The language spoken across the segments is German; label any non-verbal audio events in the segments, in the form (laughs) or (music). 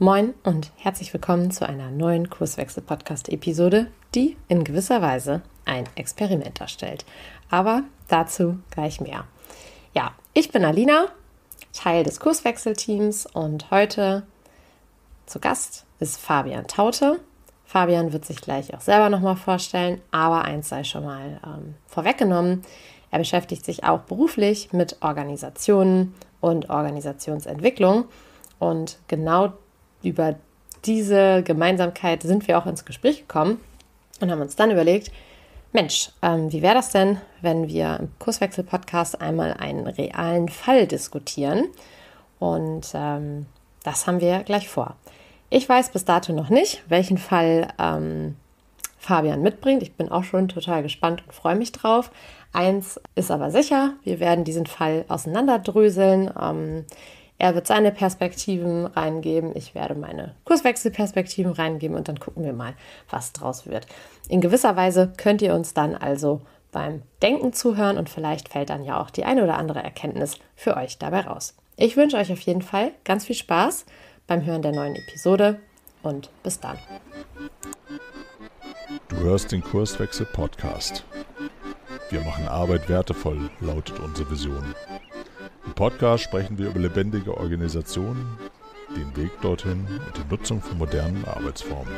Moin und herzlich willkommen zu einer neuen Kurswechsel-Podcast-Episode, die in gewisser Weise ein Experiment darstellt. Aber dazu gleich mehr. Ja, ich bin Alina, Teil des Kurswechselteams und heute zu Gast ist Fabian Taute. Fabian wird sich gleich auch selber nochmal vorstellen, aber eins sei schon mal ähm, vorweggenommen. Er beschäftigt sich auch beruflich mit Organisationen und Organisationsentwicklung. Und genau über diese Gemeinsamkeit sind wir auch ins Gespräch gekommen und haben uns dann überlegt, Mensch, ähm, wie wäre das denn, wenn wir im Kurswechsel-Podcast einmal einen realen Fall diskutieren? Und ähm, das haben wir gleich vor. Ich weiß bis dato noch nicht, welchen Fall ähm, Fabian mitbringt. Ich bin auch schon total gespannt und freue mich drauf. Eins ist aber sicher, wir werden diesen Fall auseinanderdröseln. Ähm, er wird seine Perspektiven reingeben, ich werde meine Kurswechselperspektiven reingeben und dann gucken wir mal, was draus wird. In gewisser Weise könnt ihr uns dann also beim Denken zuhören und vielleicht fällt dann ja auch die eine oder andere Erkenntnis für euch dabei raus. Ich wünsche euch auf jeden Fall ganz viel Spaß beim Hören der neuen Episode und bis dann. Du hörst den Kurswechsel Podcast. Wir machen Arbeit wertevoll, lautet unsere Vision. Im Podcast sprechen wir über lebendige Organisationen, den Weg dorthin und die Nutzung von modernen Arbeitsformen.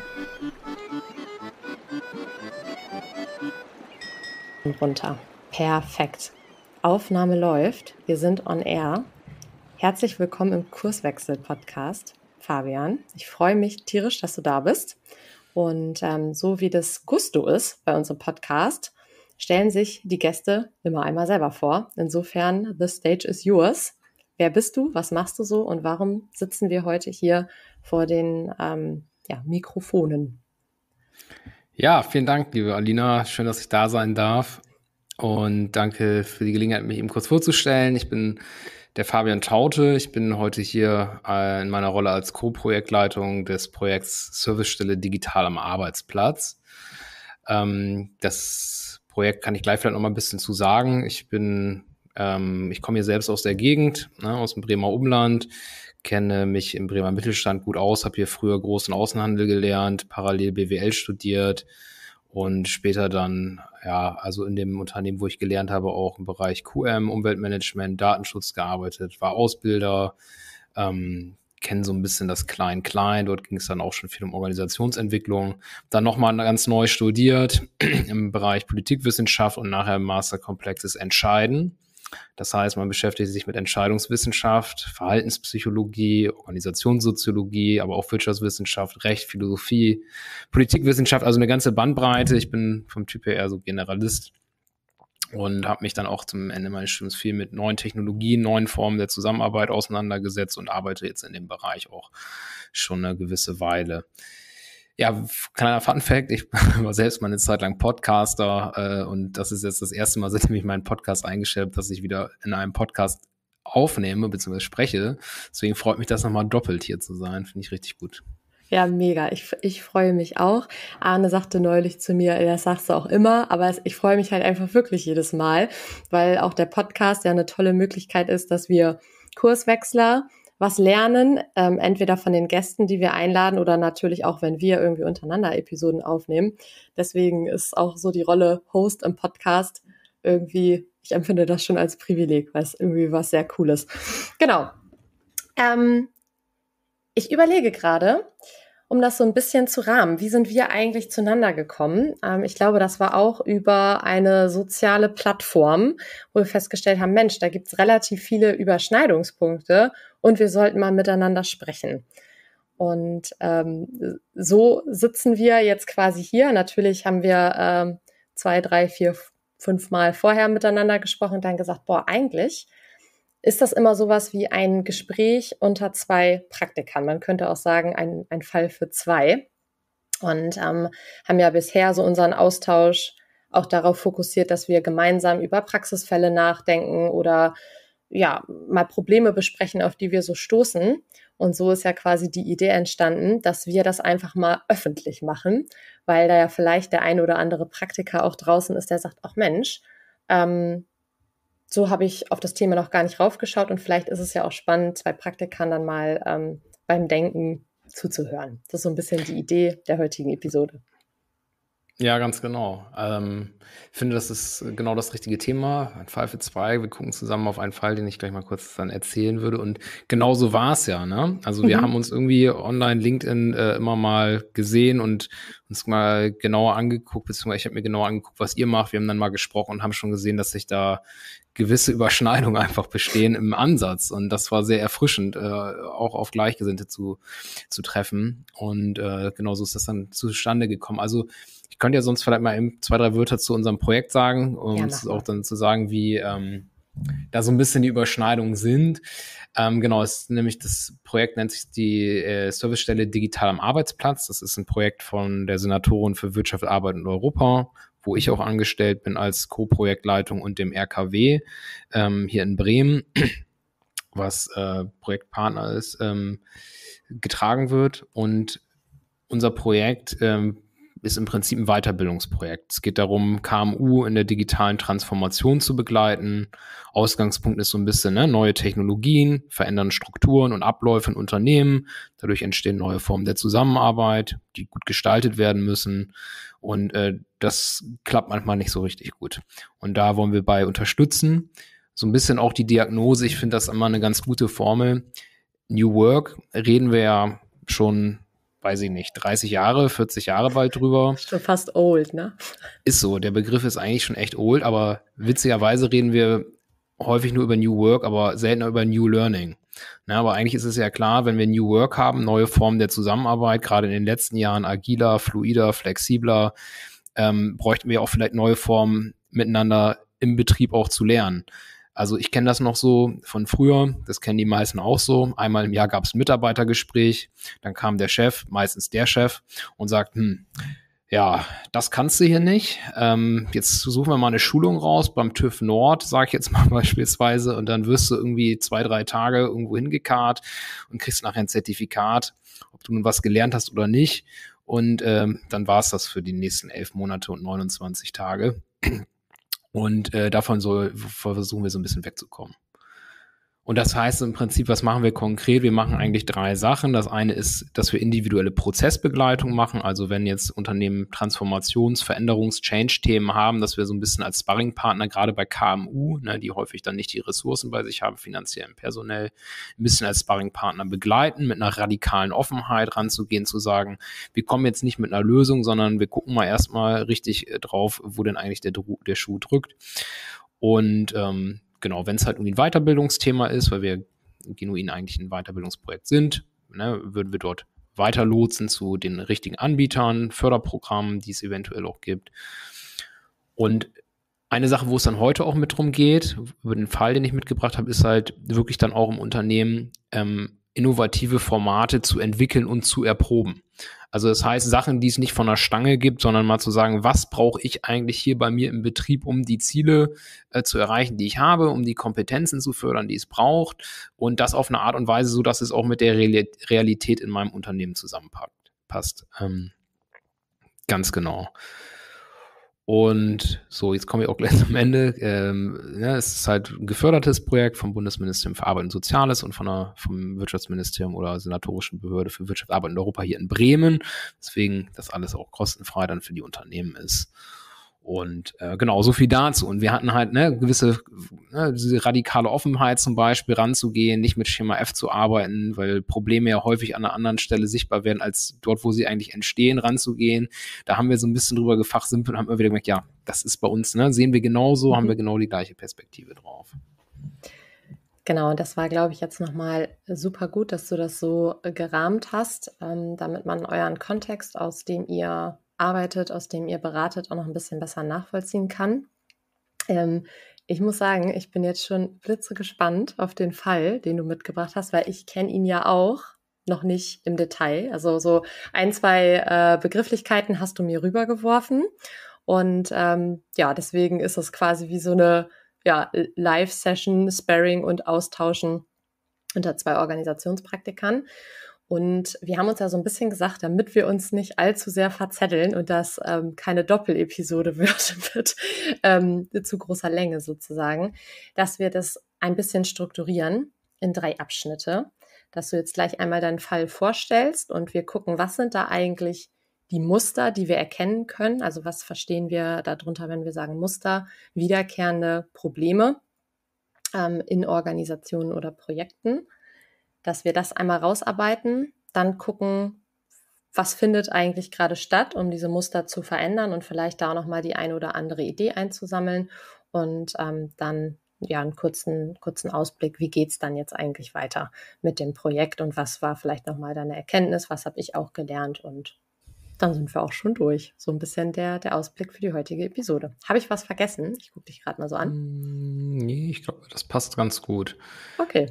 Und runter. Perfekt. Aufnahme läuft. Wir sind on air. Herzlich willkommen im Kurswechsel-Podcast, Fabian. Ich freue mich tierisch, dass du da bist. Und ähm, so wie das Gusto ist bei unserem Podcast, stellen sich die Gäste immer einmal selber vor. Insofern, the stage is yours. Wer bist du? Was machst du so? Und warum sitzen wir heute hier vor den ähm, ja, Mikrofonen? Ja, vielen Dank, liebe Alina. Schön, dass ich da sein darf. Und danke für die Gelegenheit, mich eben kurz vorzustellen. Ich bin der Fabian Taute. Ich bin heute hier äh, in meiner Rolle als Co-Projektleitung des Projekts Servicestelle Digital am Arbeitsplatz. Ähm, das Projekt kann ich gleich vielleicht noch mal ein bisschen zu sagen. Ich bin, ähm, ich komme hier selbst aus der Gegend, ne, aus dem Bremer Umland, kenne mich im Bremer Mittelstand gut aus, habe hier früher großen Außenhandel gelernt, parallel BWL studiert und später dann, ja, also in dem Unternehmen, wo ich gelernt habe, auch im Bereich QM, Umweltmanagement, Datenschutz gearbeitet, war Ausbilder, ähm, kennen so ein bisschen das Klein-Klein. Dort ging es dann auch schon viel um Organisationsentwicklung. Dann nochmal ganz neu studiert (clears throat) im Bereich Politikwissenschaft und nachher im Masterkomplexes Entscheiden. Das heißt, man beschäftigt sich mit Entscheidungswissenschaft, Verhaltenspsychologie, Organisationssoziologie, aber auch Wirtschaftswissenschaft, Recht, Philosophie, Politikwissenschaft, also eine ganze Bandbreite. Ich bin vom Typ her eher so Generalist und habe mich dann auch zum Ende meines Studiums viel mit neuen Technologien, neuen Formen der Zusammenarbeit auseinandergesetzt und arbeite jetzt in dem Bereich auch schon eine gewisse Weile. Ja, kleiner Fun Fact, ich (laughs) war selbst mal eine Zeit lang Podcaster äh, und das ist jetzt das erste Mal, (laughs) seitdem ich meinen Podcast eingestellt habe, dass ich wieder in einem Podcast aufnehme bzw. spreche. Deswegen freut mich das nochmal doppelt hier zu sein. Finde ich richtig gut. Ja, mega. Ich, ich freue mich auch. Arne sagte neulich zu mir, das sagst du auch immer, aber ich freue mich halt einfach wirklich jedes Mal, weil auch der Podcast ja eine tolle Möglichkeit ist, dass wir Kurswechsler was lernen, ähm, entweder von den Gästen, die wir einladen oder natürlich auch, wenn wir irgendwie untereinander Episoden aufnehmen. Deswegen ist auch so die Rolle Host im Podcast irgendwie, ich empfinde das schon als Privileg, weil es irgendwie was sehr Cooles. Genau. Ähm, ich überlege gerade, um das so ein bisschen zu rahmen, wie sind wir eigentlich zueinander gekommen? Ähm, ich glaube, das war auch über eine soziale Plattform, wo wir festgestellt haben, Mensch, da gibt es relativ viele Überschneidungspunkte und wir sollten mal miteinander sprechen. Und ähm, so sitzen wir jetzt quasi hier. Natürlich haben wir ähm, zwei, drei, vier, fünf Mal vorher miteinander gesprochen und dann gesagt, boah, eigentlich ist das immer sowas wie ein Gespräch unter zwei Praktikern. Man könnte auch sagen, ein, ein Fall für zwei. Und ähm, haben ja bisher so unseren Austausch auch darauf fokussiert, dass wir gemeinsam über Praxisfälle nachdenken oder ja, mal Probleme besprechen, auf die wir so stoßen. Und so ist ja quasi die Idee entstanden, dass wir das einfach mal öffentlich machen, weil da ja vielleicht der ein oder andere Praktiker auch draußen ist, der sagt, ach Mensch, ähm, so habe ich auf das Thema noch gar nicht raufgeschaut und vielleicht ist es ja auch spannend, zwei Praktikern dann mal ähm, beim Denken zuzuhören. Das ist so ein bisschen die Idee der heutigen Episode. Ja, ganz genau. Ähm, ich finde, das ist genau das richtige Thema. Ein Fall für zwei. Wir gucken zusammen auf einen Fall, den ich gleich mal kurz dann erzählen würde. Und genau so war es ja. Ne? Also wir mhm. haben uns irgendwie online LinkedIn äh, immer mal gesehen und uns mal genauer angeguckt, beziehungsweise ich habe mir genauer angeguckt, was ihr macht. Wir haben dann mal gesprochen und haben schon gesehen, dass sich da gewisse Überschneidungen einfach bestehen im Ansatz. Und das war sehr erfrischend, äh, auch auf Gleichgesinnte zu, zu treffen. Und äh, genau so ist das dann zustande gekommen. Also ich könnte ja sonst vielleicht mal eben zwei, drei Wörter zu unserem Projekt sagen, um es auch dann zu sagen, wie ähm, da so ein bisschen die Überschneidungen sind. Ähm, genau, es ist nämlich das Projekt nennt sich die äh, Servicestelle Digital am Arbeitsplatz. Das ist ein Projekt von der Senatorin für Wirtschaft, Arbeit und Europa, wo ich auch angestellt bin als Co-Projektleitung und dem RKW ähm, hier in Bremen, (clears throat) was äh, Projektpartner ist, ähm, getragen wird. Und unser Projekt ähm, ist im Prinzip ein Weiterbildungsprojekt. Es geht darum, KMU in der digitalen Transformation zu begleiten. Ausgangspunkt ist so ein bisschen ne, neue Technologien, verändern Strukturen und Abläufe in Unternehmen. Dadurch entstehen neue Formen der Zusammenarbeit, die gut gestaltet werden müssen. Und äh, das klappt manchmal nicht so richtig gut. Und da wollen wir bei unterstützen. So ein bisschen auch die Diagnose, ich finde das immer eine ganz gute Formel. New Work reden wir ja schon, weiß ich nicht, 30 Jahre, 40 Jahre bald drüber. (laughs) Schon fast old, ne? Ist so, der Begriff ist eigentlich schon echt old, aber witzigerweise reden wir häufig nur über New Work, aber seltener über New Learning. Ja, ne, aber eigentlich ist es ja klar, wenn wir New Work haben, neue Formen der Zusammenarbeit, gerade in den letzten Jahren agiler, fluider, flexibler, ähm, bräuchten wir auch vielleicht neue Formen miteinander im Betrieb auch zu lernen. Also ich kenne das noch so von früher, das kennen die meisten auch so. Einmal im Jahr gab es ein Mitarbeitergespräch, dann kam der Chef, meistens der Chef, und sagt, hm, ja, das kannst du hier nicht. Ähm, jetzt suchen wir mal eine Schulung raus beim TÜV Nord, sage ich jetzt mal (laughs) beispielsweise, und dann wirst du irgendwie zwei, drei Tage irgendwo hingekarrt und kriegst nachher ein Zertifikat, ob du nun was gelernt hast oder nicht. Und ähm, dann war es das für die nächsten elf Monate und 29 Tage. Und äh, davon soll, versuchen wir so ein bisschen wegzukommen. Und das heißt im Prinzip, was machen wir konkret? Wir machen eigentlich drei Sachen. Das eine ist, dass wir individuelle Prozessbegleitung machen. Also wenn jetzt Unternehmen Transformations-, Veränderungs-, Change-Themen haben, dass wir so ein bisschen als Sparringpartner, gerade bei KMU, ne, die häufig dann nicht die Ressourcen bei sich haben, finanziell und personell, ein bisschen als Sparringpartner begleiten, mit einer radikalen Offenheit ranzugehen, zu sagen, wir kommen jetzt nicht mit einer Lösung, sondern wir gucken mal erstmal richtig äh, drauf, wo denn eigentlich der, der Schuh drückt. Und ähm, genau, wenn es halt irgendwie ein Weiterbildungsthema ist, weil wir genuin eigentlich ein Weiterbildungsprojekt sind, ne, würden wir dort weiterlotsen zu den richtigen Anbietern, Förderprogrammen, die es eventuell auch gibt. Und eine Sache, wo es dann heute auch mit drum geht, über den Fall, den ich mitgebracht habe, ist halt wirklich dann auch im Unternehmen ähm, innovative Formate zu entwickeln und zu erproben. Also das heißt, Sachen, die es nicht von der Stange gibt, sondern mal zu sagen, was brauche ich eigentlich hier bei mir im Betrieb, um die Ziele äh, zu erreichen, die ich habe, um die Kompetenzen zu fördern, die es braucht und das auf eine Art und Weise, so dass es auch mit der Realität in meinem Unternehmen zusammenpasst. Ähm, ganz genau. Und so, jetzt kommen wir auch gleich (laughs) zum Ende. Ähm, ja, es ist halt ein gefördertes Projekt vom Bundesministerium für Arbeit und Soziales und von der, vom Wirtschaftsministerium oder Senatorischen Behörde für Wirtschaft, Arbeit und Europa hier in Bremen. Deswegen, dass alles auch kostenfrei dann für die Unternehmen ist. Und äh, genau, so viel dazu. Und wir hatten halt eine gewisse ne, diese radikale Offenheit zum Beispiel ranzugehen, nicht mit Schema F zu arbeiten, weil Probleme ja häufig an einer anderen Stelle sichtbar werden, als dort, wo sie eigentlich entstehen, ranzugehen. Da haben wir so ein bisschen drüber gefachsimpelt und haben immer wieder gemerkt, ja, das ist bei uns, ne, sehen wir genauso, mhm. haben wir mhm. genau die gleiche Perspektive drauf. Genau, das war, glaube ich, jetzt nochmal super gut, dass du das so gerahmt hast, ähm, damit man euren Kontext, aus dem ihr arbeitet, aus dem ihr beratet, auch noch ein bisschen besser nachvollziehen kann. Ähm, ich muss sagen, ich bin jetzt schon blitze gespannt auf den Fall, den du mitgebracht hast, weil ich kenne ihn ja auch noch nicht im Detail. Also so ein, zwei äh, Begrifflichkeiten hast du mir rübergeworfen. Und ähm, ja, deswegen ist es quasi wie so eine ja, Live-Session, Sparring und Austauschen unter zwei Organisationspraktikern. Und wir haben uns ja so ein bisschen gesagt, damit wir uns nicht allzu sehr verzetteln und das ähm, keine Doppelepisode (laughs) wird mit ähm, zu großer Länge sozusagen, dass wir das ein bisschen strukturieren in drei Abschnitte, dass du jetzt gleich einmal deinen Fall vorstellst und wir gucken, was sind da eigentlich die Muster, die wir erkennen können. Also was verstehen wir darunter, wenn wir sagen Muster, wiederkehrende Probleme ähm, in Organisationen oder Projekten dass wir das einmal rausarbeiten, dann gucken, was findet eigentlich gerade statt, um diese Muster zu verändern und vielleicht da auch nochmal die eine oder andere Idee einzusammeln und ähm, dann ja einen kurzen, kurzen Ausblick, wie geht es dann jetzt eigentlich weiter mit dem Projekt und was war vielleicht nochmal deine Erkenntnis, was habe ich auch gelernt und dann sind wir auch schon durch. So ein bisschen der, der Ausblick für die heutige Episode. Habe ich was vergessen? Ich gucke dich gerade mal so an. Hm, nee, ich glaube, das passt ganz gut. Okay.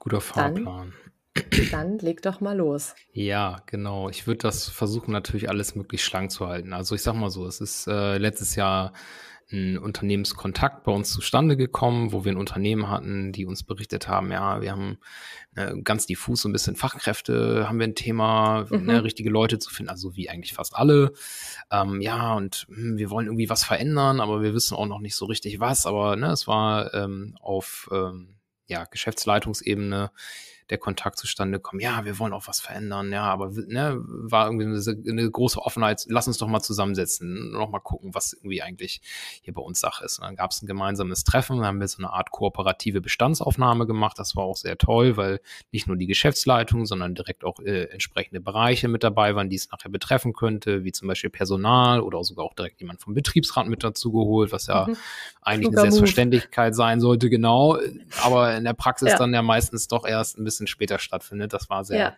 Guter Fahrplan. Dann, dann leg doch mal los. Ja, genau. Ich würde das versuchen, natürlich alles möglichst schlank zu halten. Also ich sag mal so, es ist äh, letztes Jahr ein Unternehmenskontakt bei uns zustande gekommen, wo wir ein Unternehmen hatten, die uns berichtet haben, ja, wir haben äh, ganz diffus so ein bisschen Fachkräfte, haben wir ein Thema, ne, mhm. ne, richtige Leute zu finden, also wie eigentlich fast alle. Ähm, ja, und mh, hm, wir wollen irgendwie was verändern, aber wir wissen auch noch nicht so richtig was, aber ne, es war ähm, auf ähm, ja, Geschäftsleitungsebene der Kontakt zustande kommen. Ja, wir wollen auch was verändern, ja, aber ne, war irgendwie eine, große Offenheit, lass uns doch mal zusammensetzen, noch mal gucken, was irgendwie eigentlich hier bei uns Sache ist. Und dann gab es ein gemeinsames Treffen, dann haben wir so eine Art kooperative Bestandsaufnahme gemacht. Das war auch sehr toll, weil nicht nur die Geschäftsleitung, sondern direkt auch äh, entsprechende Bereiche mit dabei waren, die es nachher betreffen könnte, wie zum Beispiel Personal oder sogar auch direkt jemand vom Betriebsrat mit dazu geholt, was ja mhm. eigentlich Super eine Selbstverständlichkeit Move. sein sollte, genau. Aber in der Praxis ja. dann ja meistens doch erst ein bisschen bisschen später stattfindet. Das war sehr, ja.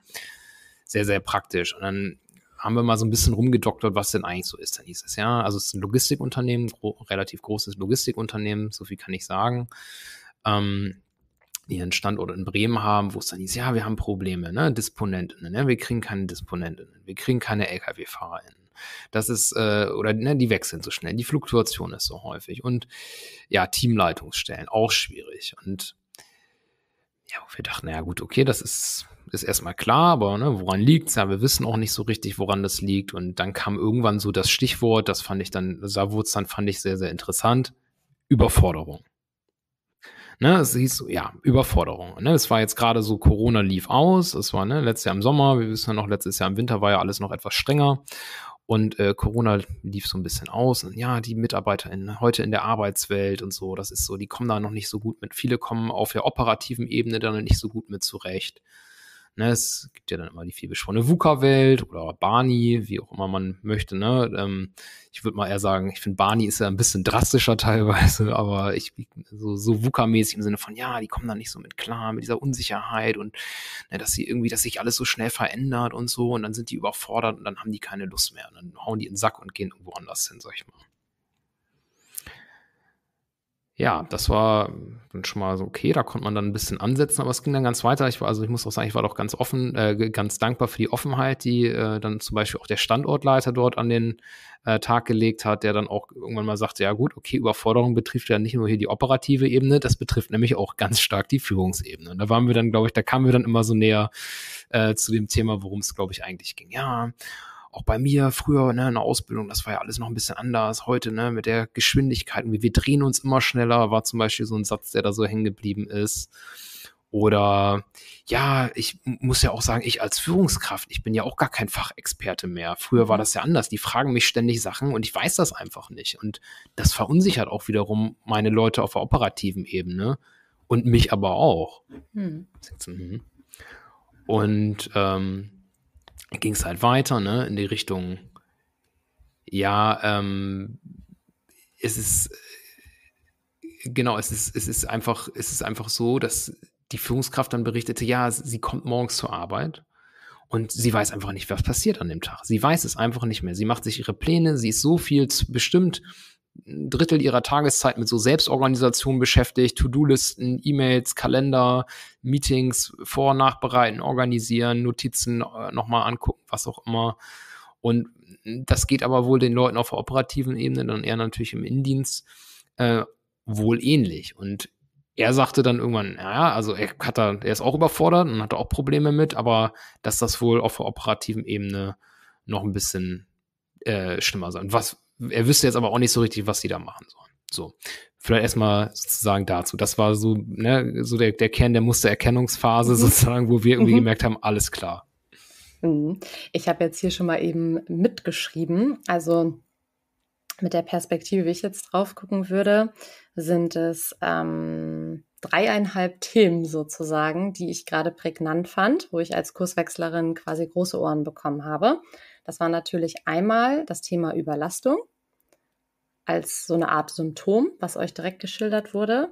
sehr, sehr praktisch. Und dann haben wir mal so ein bisschen rumgedoktert, was denn eigentlich so ist. Dann hieß es ja, also es ist ein Logistikunternehmen, gro relativ großes Logistikunternehmen, so viel kann ich sagen. Ähm, die einen Standort in Bremen haben, wo es dann hieß, ja, wir haben Probleme, ne? Disponentinnen, ne? wir kriegen keine Disponentinnen, wir kriegen keine LKW-FahrerInnen. Das ist, äh, oder ne, die wechseln so schnell, die Fluktuation ist so häufig. Und ja, Teamleitungsstellen, auch schwierig. Und ja, wo wir dachten, naja gut, okay, das ist, ist erstmal klar, aber ne, woran liegt es? Ja, wir wissen auch nicht so richtig, woran das liegt. Und dann kam irgendwann so das Stichwort, das fand ich dann, da wurde es dann, fand ich sehr, sehr interessant, Überforderung. Ne, es hieß so, ja, Überforderung. Ne, es war jetzt gerade so, Corona lief aus, es war ne, letztes Jahr im Sommer, wir wissen ja noch, letztes Jahr im Winter war ja alles noch etwas strenger. Und äh, Corona lief so ein bisschen aus. Und ja, die Mitarbeiter in, heute in der Arbeitswelt und so, das ist so, die kommen da noch nicht so gut mit. Viele kommen auf der operativen Ebene da noch nicht so gut mit zurecht. Ne, es gibt ja dann immer die vielbeschworene VUCA-Welt oder Barney, wie auch immer man möchte. Ne? Ähm, ich würde mal eher sagen, ich finde Barney ist ja ein bisschen drastischer teilweise, (laughs) aber ich so, so VUCA-mäßig im Sinne von, ja, die kommen da nicht so mit klar, mit dieser Unsicherheit und ne, dass sie irgendwie, dass sich alles so schnell verändert und so und dann sind die überfordert und dann haben die keine Lust mehr und dann hauen die in den Sack und gehen irgendwo anders hin, sag ich mal ja, das war dann schon mal so okay, da konnte man dann ein bisschen ansetzen, aber es ging dann ganz weiter. Ich war, also ich muss auch sagen, ich war doch ganz offen, äh, ganz dankbar für die Offenheit, die äh, dann zum Beispiel auch der Standortleiter dort an den äh, Tag gelegt hat, der dann auch irgendwann mal sagte, ja gut, okay, Überforderung betrifft ja nicht nur hier die operative Ebene, das betrifft nämlich auch ganz stark die Führungsebene. Und da waren wir dann, glaube ich, da kamen wir dann immer so näher äh, zu dem Thema, worum es, glaube ich, eigentlich ging. Ja, auch bei mir früher ne, in der Ausbildung, das war ja alles noch ein bisschen anders. Heute ne, mit der Geschwindigkeit, wie wir drehen uns immer schneller, war zum Beispiel so ein Satz, der da so hängen geblieben ist. Oder ja, ich muss ja auch sagen, ich als Führungskraft, ich bin ja auch gar kein Fachexperte mehr. Früher war mhm. das ja anders. Die fragen mich ständig Sachen und ich weiß das einfach nicht. Und das verunsichert auch wiederum meine Leute auf der operativen Ebene und mich aber auch. Hm. Mhm. Und ähm, ging es halt weiter, ne, in die Richtung, ja, ähm, es ist, genau, es ist, es ist einfach, es ist einfach so, dass die Führungskraft dann berichtete, ja, sie kommt morgens zur Arbeit und sie weiß einfach nicht, was passiert an dem Tag. Sie weiß es einfach nicht mehr. Sie macht sich ihre Pläne, sie ist so viel bestimmt ein Drittel ihrer Tageszeit mit so Selbstorganisation beschäftigt, To-Do-Listen, E-Mails, Kalender, Meetings vor, und nachbereiten, organisieren, Notizen äh, nochmal angucken, was auch immer. Und das geht aber wohl den Leuten auf der operativen Ebene, dann eher natürlich im Indienst, äh, wohl ähnlich. Und er sagte dann irgendwann, ja, also er hat da, er ist auch überfordert und hat auch Probleme mit, aber dass das wohl auf der operativen Ebene noch ein bisschen äh, schlimmer sein. Was er wüsste jetzt aber auch nicht so richtig, was sie da machen sollen. So, vielleicht erstmal sozusagen dazu. Das war so, ne, so der, der Kern der Mustererkennungsphase mhm. sozusagen, wo wir irgendwie mhm. gemerkt haben, alles klar. Mhm. Ich habe jetzt hier schon mal eben mitgeschrieben. Also mit der Perspektive, wie ich jetzt drauf gucken würde, sind es ähm, dreieinhalb Themen sozusagen, die ich gerade prägnant fand, wo ich als Kurswechslerin quasi große Ohren bekommen habe. Das war natürlich einmal das Thema Überlastung als so eine Art Symptom, was euch direkt geschildert wurde.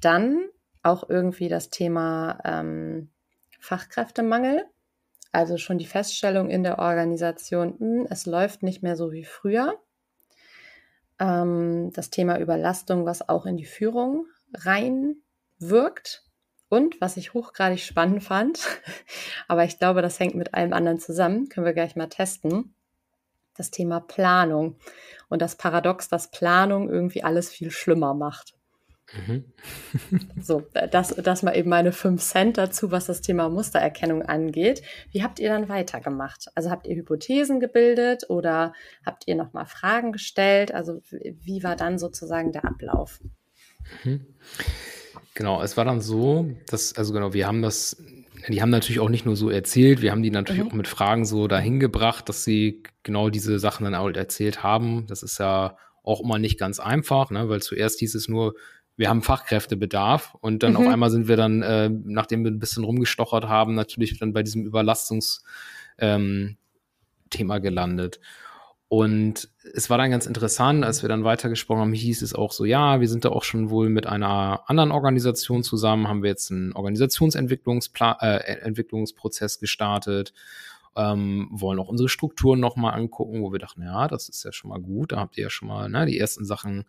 Dann auch irgendwie das Thema ähm, Fachkräftemangel. Also schon die Feststellung in der Organisation, mh, hm, es läuft nicht mehr so wie früher. Ähm, das Thema Überlastung, was auch in die Führung reinwirkt. Und was ich hochgradig spannend fand, (laughs) aber ich glaube, das hängt mit allem anderen zusammen, können wir gleich mal testen, das Thema Planung und das Paradox, dass Planung irgendwie alles viel schlimmer macht. Mhm. (laughs) so, äh, das, das mal eben meine 5 Cent dazu, was das Thema Mustererkennung angeht. Wie habt ihr dann weitergemacht? Also habt ihr Hypothesen gebildet oder habt ihr nochmal Fragen gestellt? Also wie war dann sozusagen der Ablauf? Mhm. Genau, es war dann so, dass, also genau, wir haben das die haben natürlich auch nicht nur so erzählt, wir haben die natürlich mhm. auch mit Fragen so dahin gebracht, dass sie genau diese Sachen dann auch halt erzählt haben. Das ist ja auch immer nicht ganz einfach, ne? weil zuerst hieß es nur, wir haben Fachkräftebedarf und dann mhm. auf einmal sind wir dann, äh, nachdem wir ein bisschen rumgestochert haben, natürlich dann bei diesem Überlastungsthema ähm, gelandet. Und es war dann ganz interessant, als wir dann weitergesprochen haben, hieß es auch so, ja, wir sind da auch schon wohl mit einer anderen Organisation zusammen, haben wir jetzt einen Organisationsentwicklungsprozess äh, gestartet, ähm, wollen auch unsere Strukturen nochmal angucken, wo wir dachten, ja, das ist ja schon mal gut, da habt ihr ja schon mal ne, die ersten Sachen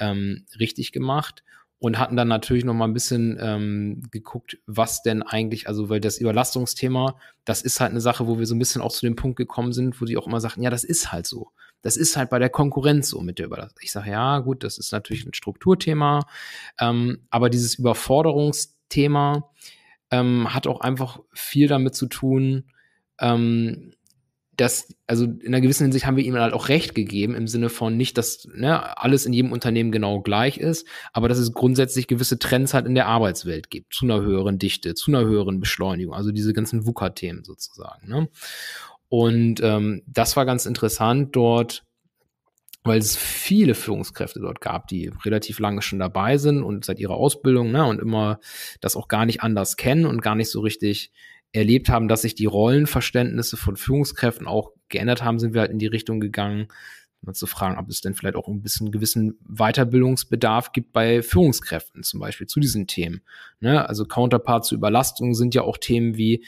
ähm, richtig gemacht und hatten dann natürlich noch mal ein bisschen ähm, geguckt, was denn eigentlich, also weil das Überlastungsthema, das ist halt eine Sache, wo wir so ein bisschen auch zu dem Punkt gekommen sind, wo die auch immer sagten, ja, das ist halt so. Das ist halt bei der Konkurrenz so mit der Überlastung. Ich sage, ja, gut, das ist natürlich ein Strukturthema, ähm, aber dieses Überforderungsthema ähm, hat auch einfach viel damit zu tun, ähm, dass, also in einer gewissen Hinsicht haben wir ihm halt auch recht gegeben, im Sinne von nicht, dass ne, alles in jedem Unternehmen genau gleich ist, aber dass es grundsätzlich gewisse Trends halt in der Arbeitswelt gibt, zu einer höheren Dichte, zu einer höheren Beschleunigung, also diese ganzen wuka themen sozusagen. Ne? Und ähm, das war ganz interessant dort, weil es viele Führungskräfte dort gab, die relativ lange schon dabei sind und seit ihrer Ausbildung ne, und immer das auch gar nicht anders kennen und gar nicht so richtig erlebt haben, dass sich die Rollenverständnisse von Führungskräften auch geändert haben, sind wir halt in die Richtung gegangen, mal zu fragen, ob es denn vielleicht auch ein bisschen gewissen Weiterbildungsbedarf gibt bei Führungskräften zum Beispiel zu diesen Themen. Ne? Also Counterpart zu Überlastung sind ja auch Themen wie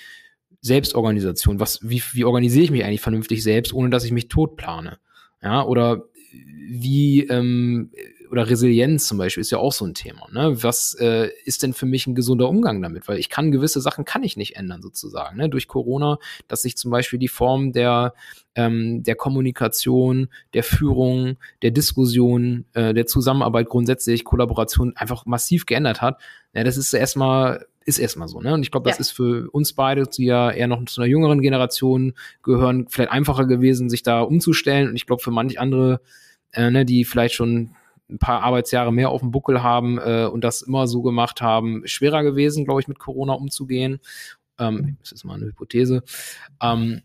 Selbstorganisation. Was, wie, wie organisiere ich mich eigentlich vernünftig selbst, ohne dass ich mich tot plane? Ja, oder wie ähm, oder Resilienz zum Beispiel ist ja auch so ein Thema. Ne? Was äh, ist denn für mich ein gesunder Umgang damit? Weil ich kann gewisse Sachen kann ich nicht ändern sozusagen. Ne? Durch Corona, dass sich zum Beispiel die Form der ähm, der Kommunikation, der Führung, der Diskussion, äh, der Zusammenarbeit grundsätzlich, Kollaboration einfach massiv geändert hat. Ja, das ist erstmal ist erstmal so. Ne? Und ich glaube, das ja. ist für uns beide, die ja eher noch zu einer jüngeren Generation gehören, vielleicht einfacher gewesen, sich da umzustellen. Und ich glaube, für manche andere, äh, ne, die vielleicht schon ein paar Arbeitsjahre mehr auf dem Buckel haben äh, und das immer so gemacht haben, schwerer gewesen, glaube ich, mit Corona umzugehen. Ähm, mhm. das ist mal eine Hypothese. Ähm,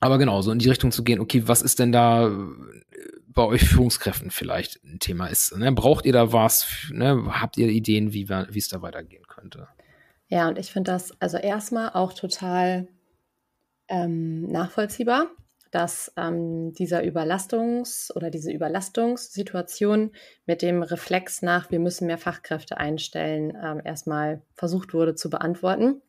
aber genau, so in die Richtung zu gehen, okay, was ist denn da äh, bei euch Führungskräften vielleicht ein Thema ist? Ne? Braucht ihr da was? Ne? Habt ihr Ideen, wie es da weitergehen könnte? Ja, und ich finde das also erstmal auch total ähm, nachvollziehbar dass ähm, dieser Überlastungs- oder diese Überlastungssituation mit dem Reflex nach, wir müssen mehr Fachkräfte einstellen, ähm, erstmal versucht wurde zu beantworten.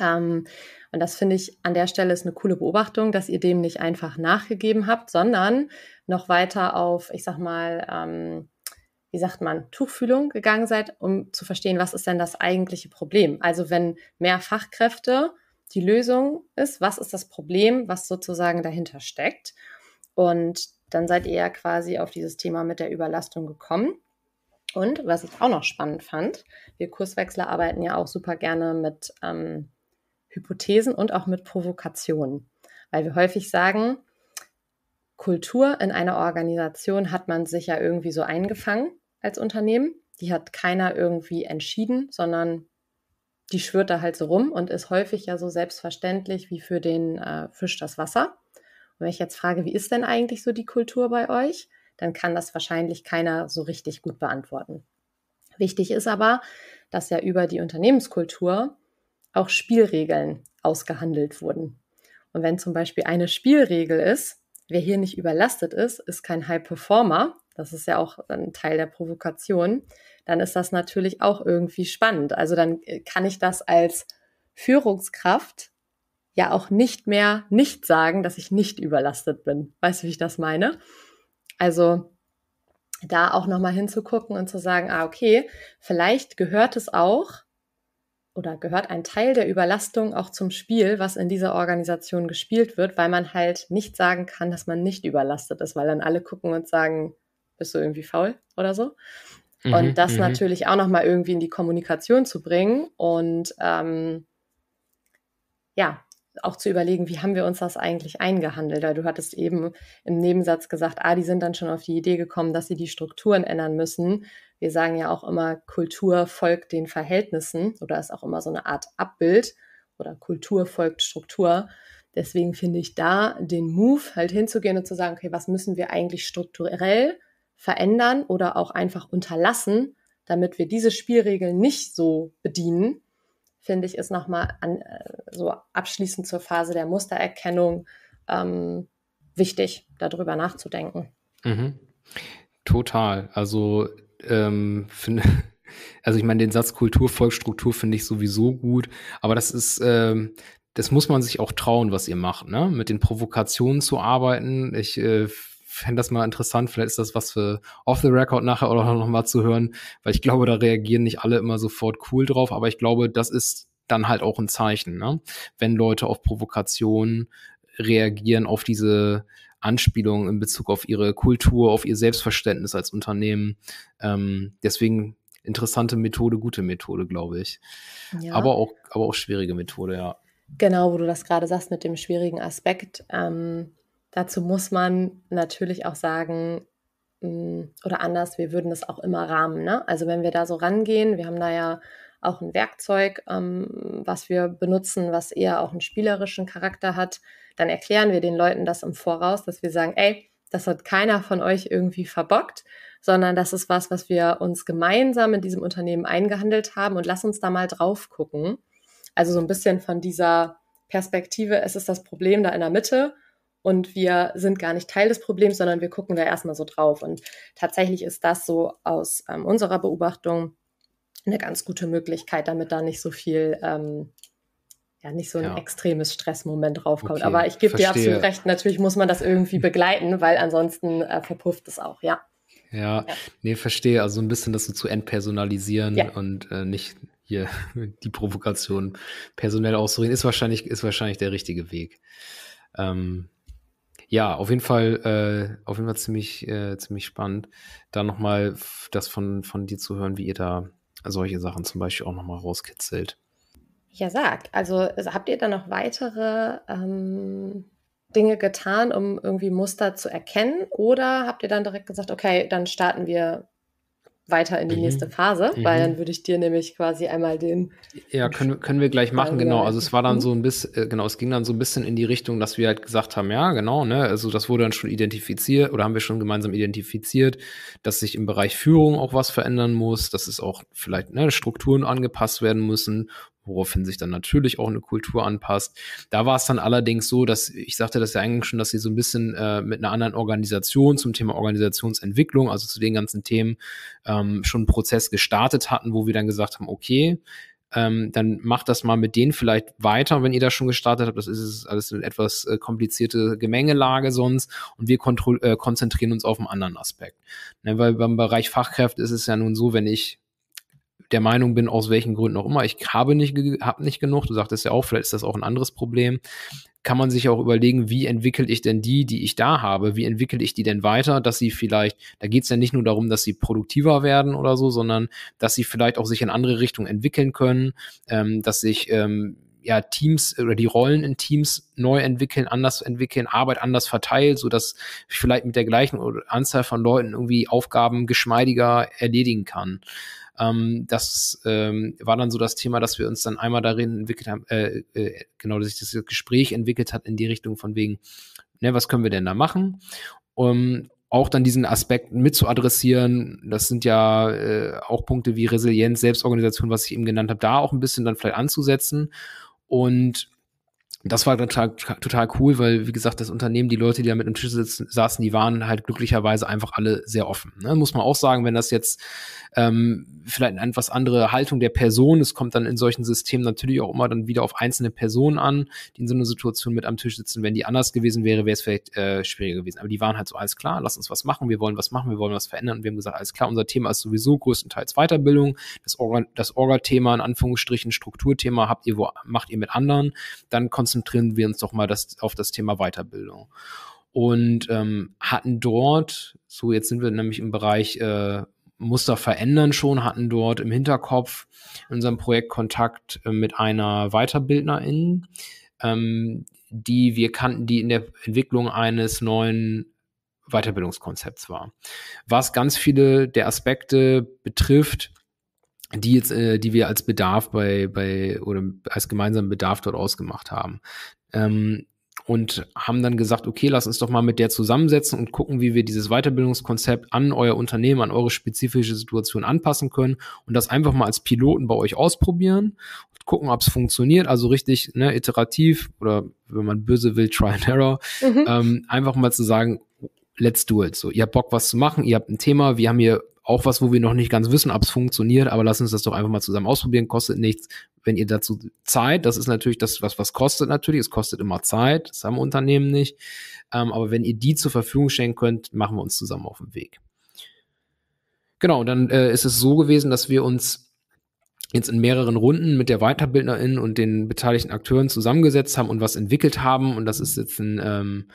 Ähm, und das finde ich an der Stelle ist eine coole Beobachtung, dass ihr dem nicht einfach nachgegeben habt, sondern noch weiter auf, ich sag mal, ähm, wie sagt man, Tuchfühlung gegangen seid, um zu verstehen, was ist denn das eigentliche Problem. Also wenn mehr Fachkräfte die Lösung ist, was ist das Problem, was sozusagen dahinter steckt. Und dann seid ihr ja quasi auf dieses Thema mit der Überlastung gekommen. Und was ich auch noch spannend fand, wir Kurswechsler arbeiten ja auch super gerne mit ähm, Hypothesen und auch mit Provokationen, weil wir häufig sagen, Kultur in einer Organisation hat man sich ja irgendwie so eingefangen als Unternehmen. Die hat keiner irgendwie entschieden, sondern die schwirrt da halt so rum und ist häufig ja so selbstverständlich wie für den äh, Fisch das Wasser. Und wenn ich jetzt frage, wie ist denn eigentlich so die Kultur bei euch, dann kann das wahrscheinlich keiner so richtig gut beantworten. Wichtig ist aber, dass ja über die Unternehmenskultur auch Spielregeln ausgehandelt wurden. Und wenn zum Beispiel eine Spielregel ist, wer hier nicht überlastet ist, ist kein High Performer das ist ja auch ein Teil der Provokation, dann ist das natürlich auch irgendwie spannend. Also dann äh, kann ich das als Führungskraft ja auch nicht mehr nicht sagen, dass ich nicht überlastet bin. Weißt du, wie ich das meine? Also da auch nochmal hinzugucken und zu sagen, ah, okay, vielleicht gehört es auch oder gehört ein Teil der Überlastung auch zum Spiel, was in dieser Organisation gespielt wird, weil man halt nicht sagen kann, dass man nicht überlastet ist, weil dann alle gucken und sagen, bist du irgendwie faul oder so. Mhm, und das mhm. natürlich auch nochmal irgendwie in die Kommunikation zu bringen und ähm, ja, auch zu überlegen, wie haben wir uns das eigentlich eingehandelt? Weil du hattest eben im Nebensatz gesagt, ah, die sind dann schon auf die Idee gekommen, dass sie die Strukturen ändern müssen. Wir sagen ja auch immer, Kultur folgt den Verhältnissen oder ist auch immer so eine Art Abbild oder Kultur folgt Struktur. Deswegen finde ich da den Move halt hinzugehen und zu sagen, okay, was müssen wir eigentlich strukturell verändern oder auch einfach unterlassen, damit wir diese Spielregeln nicht so bedienen, finde ich, ist nochmal äh, so abschließend zur Phase der Mustererkennung ähm, wichtig, darüber nachzudenken. Mhm. Total. Also ähm, finde (laughs) also ich meine, den Satz Kultur Volksstruktur finde ich sowieso gut, aber das ist, ähm, das muss man sich auch trauen, was ihr macht, ne? Mit den Provokationen zu arbeiten. Ich äh, fände das mal interessant. Vielleicht ist das was für Off the Record nachher oder nochmal zu hören, weil ich glaube, da reagieren nicht alle immer sofort cool drauf, aber ich glaube, das ist dann halt auch ein Zeichen, ne? wenn Leute auf Provokationen reagieren, auf diese Anspielungen in Bezug auf ihre Kultur, auf ihr Selbstverständnis als Unternehmen. Ähm, deswegen interessante Methode, gute Methode, glaube ich. Ja. Aber, auch, aber auch schwierige Methode, ja. Genau, wo du das gerade sagst mit dem schwierigen Aspekt. Ähm, Dazu muss man natürlich auch sagen, hm, oder anders, wir würden das auch immer rahmen. Ne? Also wenn wir da so rangehen, wir haben da ja auch ein Werkzeug, ähm, was wir benutzen, was eher auch einen spielerischen Charakter hat, dann erklären wir den Leuten das im Voraus, dass wir sagen, ey, das hat keiner von euch irgendwie verbockt, sondern das ist was, was wir uns gemeinsam in diesem Unternehmen eingehandelt haben und lass uns da mal drauf gucken. Also so ein bisschen von dieser Perspektive, es ist das Problem da in der Mitte und wir sind gar nicht Teil des Problems, sondern wir gucken da erstmal so drauf. Und tatsächlich ist das so aus ähm, unserer Beobachtung eine ganz gute Möglichkeit, damit da nicht so viel, ähm, ja, nicht so ein ja. extremes Stressmoment draufkommt. Okay, Aber ich gebe dir absolut recht, natürlich muss man das irgendwie begleiten, weil ansonsten äh, verpufft es auch, ja. Ja, ja, nee, verstehe. Also ein bisschen das so zu entpersonalisieren ja. und äh, nicht hier (laughs) die Provokation personell auszureden, ist wahrscheinlich, ist wahrscheinlich der richtige Weg. Ähm, ja, auf jeden Fall, äh, auf jeden Fall ziemlich, äh, ziemlich spannend, da nochmal das von, von dir zu hören, wie ihr da solche Sachen zum Beispiel auch nochmal rauskitzelt. Ja, sag. Also, also, habt ihr da noch weitere ähm, Dinge getan, um irgendwie Muster zu erkennen? Oder habt ihr dann direkt gesagt, okay, dann starten wir weiter in die mhm. nächste Phase, mhm. weil dann mhm. würde ich dir nämlich quasi einmal den. Ja, können, können wir gleich machen, genau. genau. Also es war dann mhm. so ein bisschen, äh, genau, es ging dann so ein bisschen in die Richtung, dass wir halt gesagt haben, ja, genau, ne, also das wurde dann schon identifiziert oder haben wir schon gemeinsam identifiziert, dass sich im Bereich Führung auch was verändern muss, dass es auch vielleicht ne, Strukturen angepasst werden müssen, woraufhin sich dann natürlich auch eine Kultur anpasst. Da war es dann allerdings so, dass ich sagte das ja eigentlich schon, dass sie so ein bisschen äh, mit einer anderen Organisation zum Thema Organisationsentwicklung, also zu den ganzen Themen, ähm, schon einen Prozess gestartet hatten, wo wir dann gesagt haben, okay, ähm, dann macht das mal mit denen vielleicht weiter, wenn ihr das schon gestartet habt. Das ist alles eine etwas äh, komplizierte Gemengelage sonst und wir äh, konzentrieren uns auf einen anderen Aspekt. Ne, weil beim Bereich Fachkräfte ist es ja nun so, wenn ich der Meinung bin, aus welchen Gründen auch immer, ich habe nicht, hab nicht genug, du sagtest ja auch, vielleicht ist das auch ein anderes Problem, kann man sich auch überlegen, wie entwickle ich denn die, die ich da habe, wie entwickle ich die denn weiter, dass sie vielleicht, da geht es ja nicht nur darum, dass sie produktiver werden oder so, sondern dass sie vielleicht auch sich in andere Richtungen entwickeln können, ähm, dass sich ähm, ja, Teams oder die Rollen in Teams neu entwickeln, anders entwickeln, Arbeit anders verteilt, sodass ich vielleicht mit der gleichen Anzahl von Leuten irgendwie Aufgaben geschmeidiger erledigen kann. Ähm, das ähm, war dann so das Thema, dass wir uns dann einmal darin entwickelt haben, äh, äh, genau, dass sich das Gespräch entwickelt hat in die Richtung von wegen, ne, was können wir denn da machen? Um, auch dann diesen Aspekt mit zu adressieren, Das sind ja äh, auch Punkte wie Resilienz, Selbstorganisation, was ich eben genannt habe, da auch ein bisschen dann vielleicht anzusetzen. Und das war dann total cool, weil, wie gesagt, das Unternehmen, die Leute, die da mit dem Tisch sitzen, saßen, die waren halt glücklicherweise einfach alle sehr offen. Ne? Muss man auch sagen, wenn das jetzt ähm, vielleicht eine etwas andere Haltung der Person. Es kommt dann in solchen Systemen natürlich auch immer dann wieder auf einzelne Personen an, die in so einer Situation mit am Tisch sitzen. Wenn die anders gewesen wäre, wäre es vielleicht äh, schwieriger gewesen. Aber die waren halt so, alles klar, lass uns was machen, wir wollen was machen, wir wollen was verändern. Und wir haben gesagt, alles klar, unser Thema ist sowieso größtenteils Weiterbildung. Das Orga-Thema, Orga in Anführungsstrichen, Strukturthema habt ihr, wo, macht ihr mit anderen. Dann konzentrieren wir uns doch mal das, auf das Thema Weiterbildung und ähm, hatten dort, so jetzt sind wir nämlich im Bereich äh, Muster verändern schon, hatten dort im Hinterkopf in unserem Projekt Kontakt äh, mit einer Weiterbildnerin, ähm, die wir kannten, die in der Entwicklung eines neuen Weiterbildungskonzepts war. Was ganz viele der Aspekte betrifft, die jetzt, äh, die wir als Bedarf bei, bei oder als gemeinsamen Bedarf dort ausgemacht haben. Ähm, und haben dann gesagt, okay, lass uns doch mal mit der zusammensetzen und gucken, wie wir dieses Weiterbildungskonzept an euer Unternehmen, an eure spezifische Situation anpassen können und das einfach mal als Piloten bei euch ausprobieren und gucken, ob es funktioniert. Also richtig ne, iterativ oder wenn man böse will, Try and Error, mhm. ähm, einfach mal zu sagen, let's do it. So, ihr habt Bock, was zu machen, ihr habt ein Thema, wir haben hier auch was, wo wir noch nicht ganz wissen, ob es funktioniert, aber lass uns das doch einfach mal zusammen ausprobieren. Kostet nichts. Wenn ihr dazu Zeit, das ist natürlich das, was, was kostet natürlich. Es kostet immer Zeit. Das haben Unternehmen nicht. Ähm, aber wenn ihr die zur Verfügung stellen könnt, machen wir uns zusammen auf den Weg. Genau, dann äh, ist es so gewesen, dass wir uns jetzt in mehreren Runden mit der Weiterbildnerin und den beteiligten Akteuren zusammengesetzt haben und was entwickelt haben. Und das ist jetzt ein, ähm,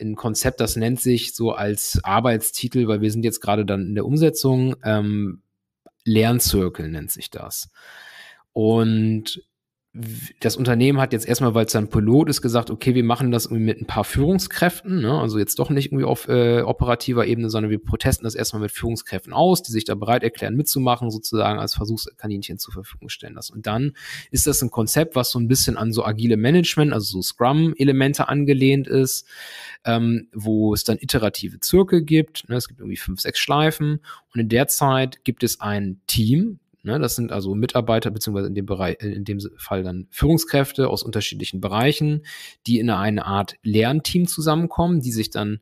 ein Konzept, das nennt sich so als Arbeitstitel, weil wir sind jetzt gerade dann in der Umsetzung, ähm, Lernzirkel nennt sich das. Und das Unternehmen hat jetzt erstmal, weil es ein Pilot ist, gesagt, okay, wir machen das irgendwie mit ein paar Führungskräften, ne? also jetzt doch nicht irgendwie auf äh, operativer Ebene, sondern wir protesten das erstmal mit Führungskräften aus, die sich da bereit erklären, mitzumachen, sozusagen als Versuchskaninchen zur Verfügung stellen lassen. Und dann ist das ein Konzept, was so ein bisschen an so agile Management, also so Scrum-Elemente angelehnt ist, ähm, wo es dann iterative Zirkel gibt. Ne? Es gibt irgendwie fünf, sechs Schleifen. Und in der Zeit gibt es ein Team, Ne? Das sind also Mitarbeiter, beziehungsweise in dem, Bereich, äh, in dem Fall dann Führungskräfte aus unterschiedlichen Bereichen, die in eine Art Lernteam zusammenkommen, die sich dann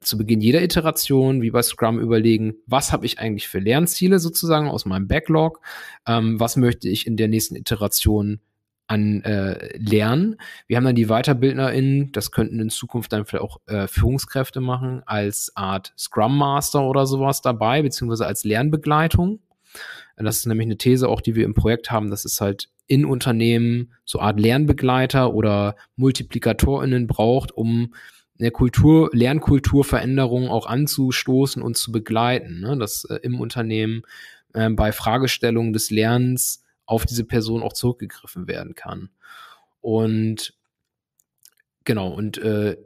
zu Beginn jeder Iteration, wie bei Scrum, überlegen, was habe ich eigentlich für Lernziele sozusagen aus meinem Backlog, ähm, was möchte ich in der nächsten Iteration an äh, Lernen. Wir haben dann die WeiterbildnerInnen, das könnten in Zukunft dann vielleicht auch äh, Führungskräfte machen, als Art Scrum Master oder sowas dabei, beziehungsweise als Lernbegleitung. Das ist nämlich eine These auch, die wir im Projekt haben. Das ist halt in Unternehmen so Art Lernbegleiter oder MultiplikatorInnen braucht, um eine Kultur, Lernkulturveränderung auch anzustoßen und zu begleiten. Ne? Dass äh, im Unternehmen äh, bei Fragestellungen des Lernens auf diese Person auch zurückgegriffen werden kann. Und genau, und äh,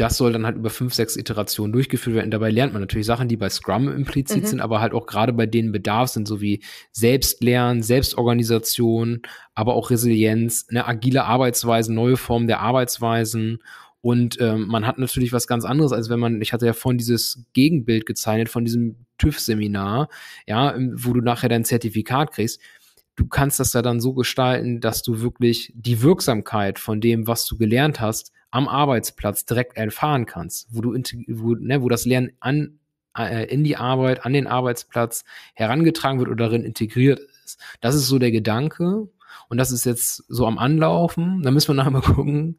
das soll dann halt über fünf, sechs Iterationen durchgeführt werden. Dabei lernt man natürlich Sachen, die bei Scrum implizit mhm. sind, aber halt auch gerade bei denen Bedarf sind, so wie Selbstlernen, Selbstorganisation, aber auch Resilienz, eine agile Arbeitsweise, neue Formen der Arbeitsweisen. Und ähm, man hat natürlich was ganz anderes, als wenn man, ich hatte ja vorhin dieses Gegenbild gezeichnet von diesem TÜV-Seminar, ja, wo du nachher dein Zertifikat kriegst du kannst das ja dann so gestalten, dass du wirklich die Wirksamkeit von dem, was du gelernt hast, am Arbeitsplatz direkt erfahren kannst, wo du wo, ne, wo das Lernen an, äh, in die Arbeit, an den Arbeitsplatz herangetragen wird oder darin integriert ist. Das ist so der Gedanke. Und das ist jetzt so am Anlaufen. Da müssen wir (laughs) nachher mal gucken,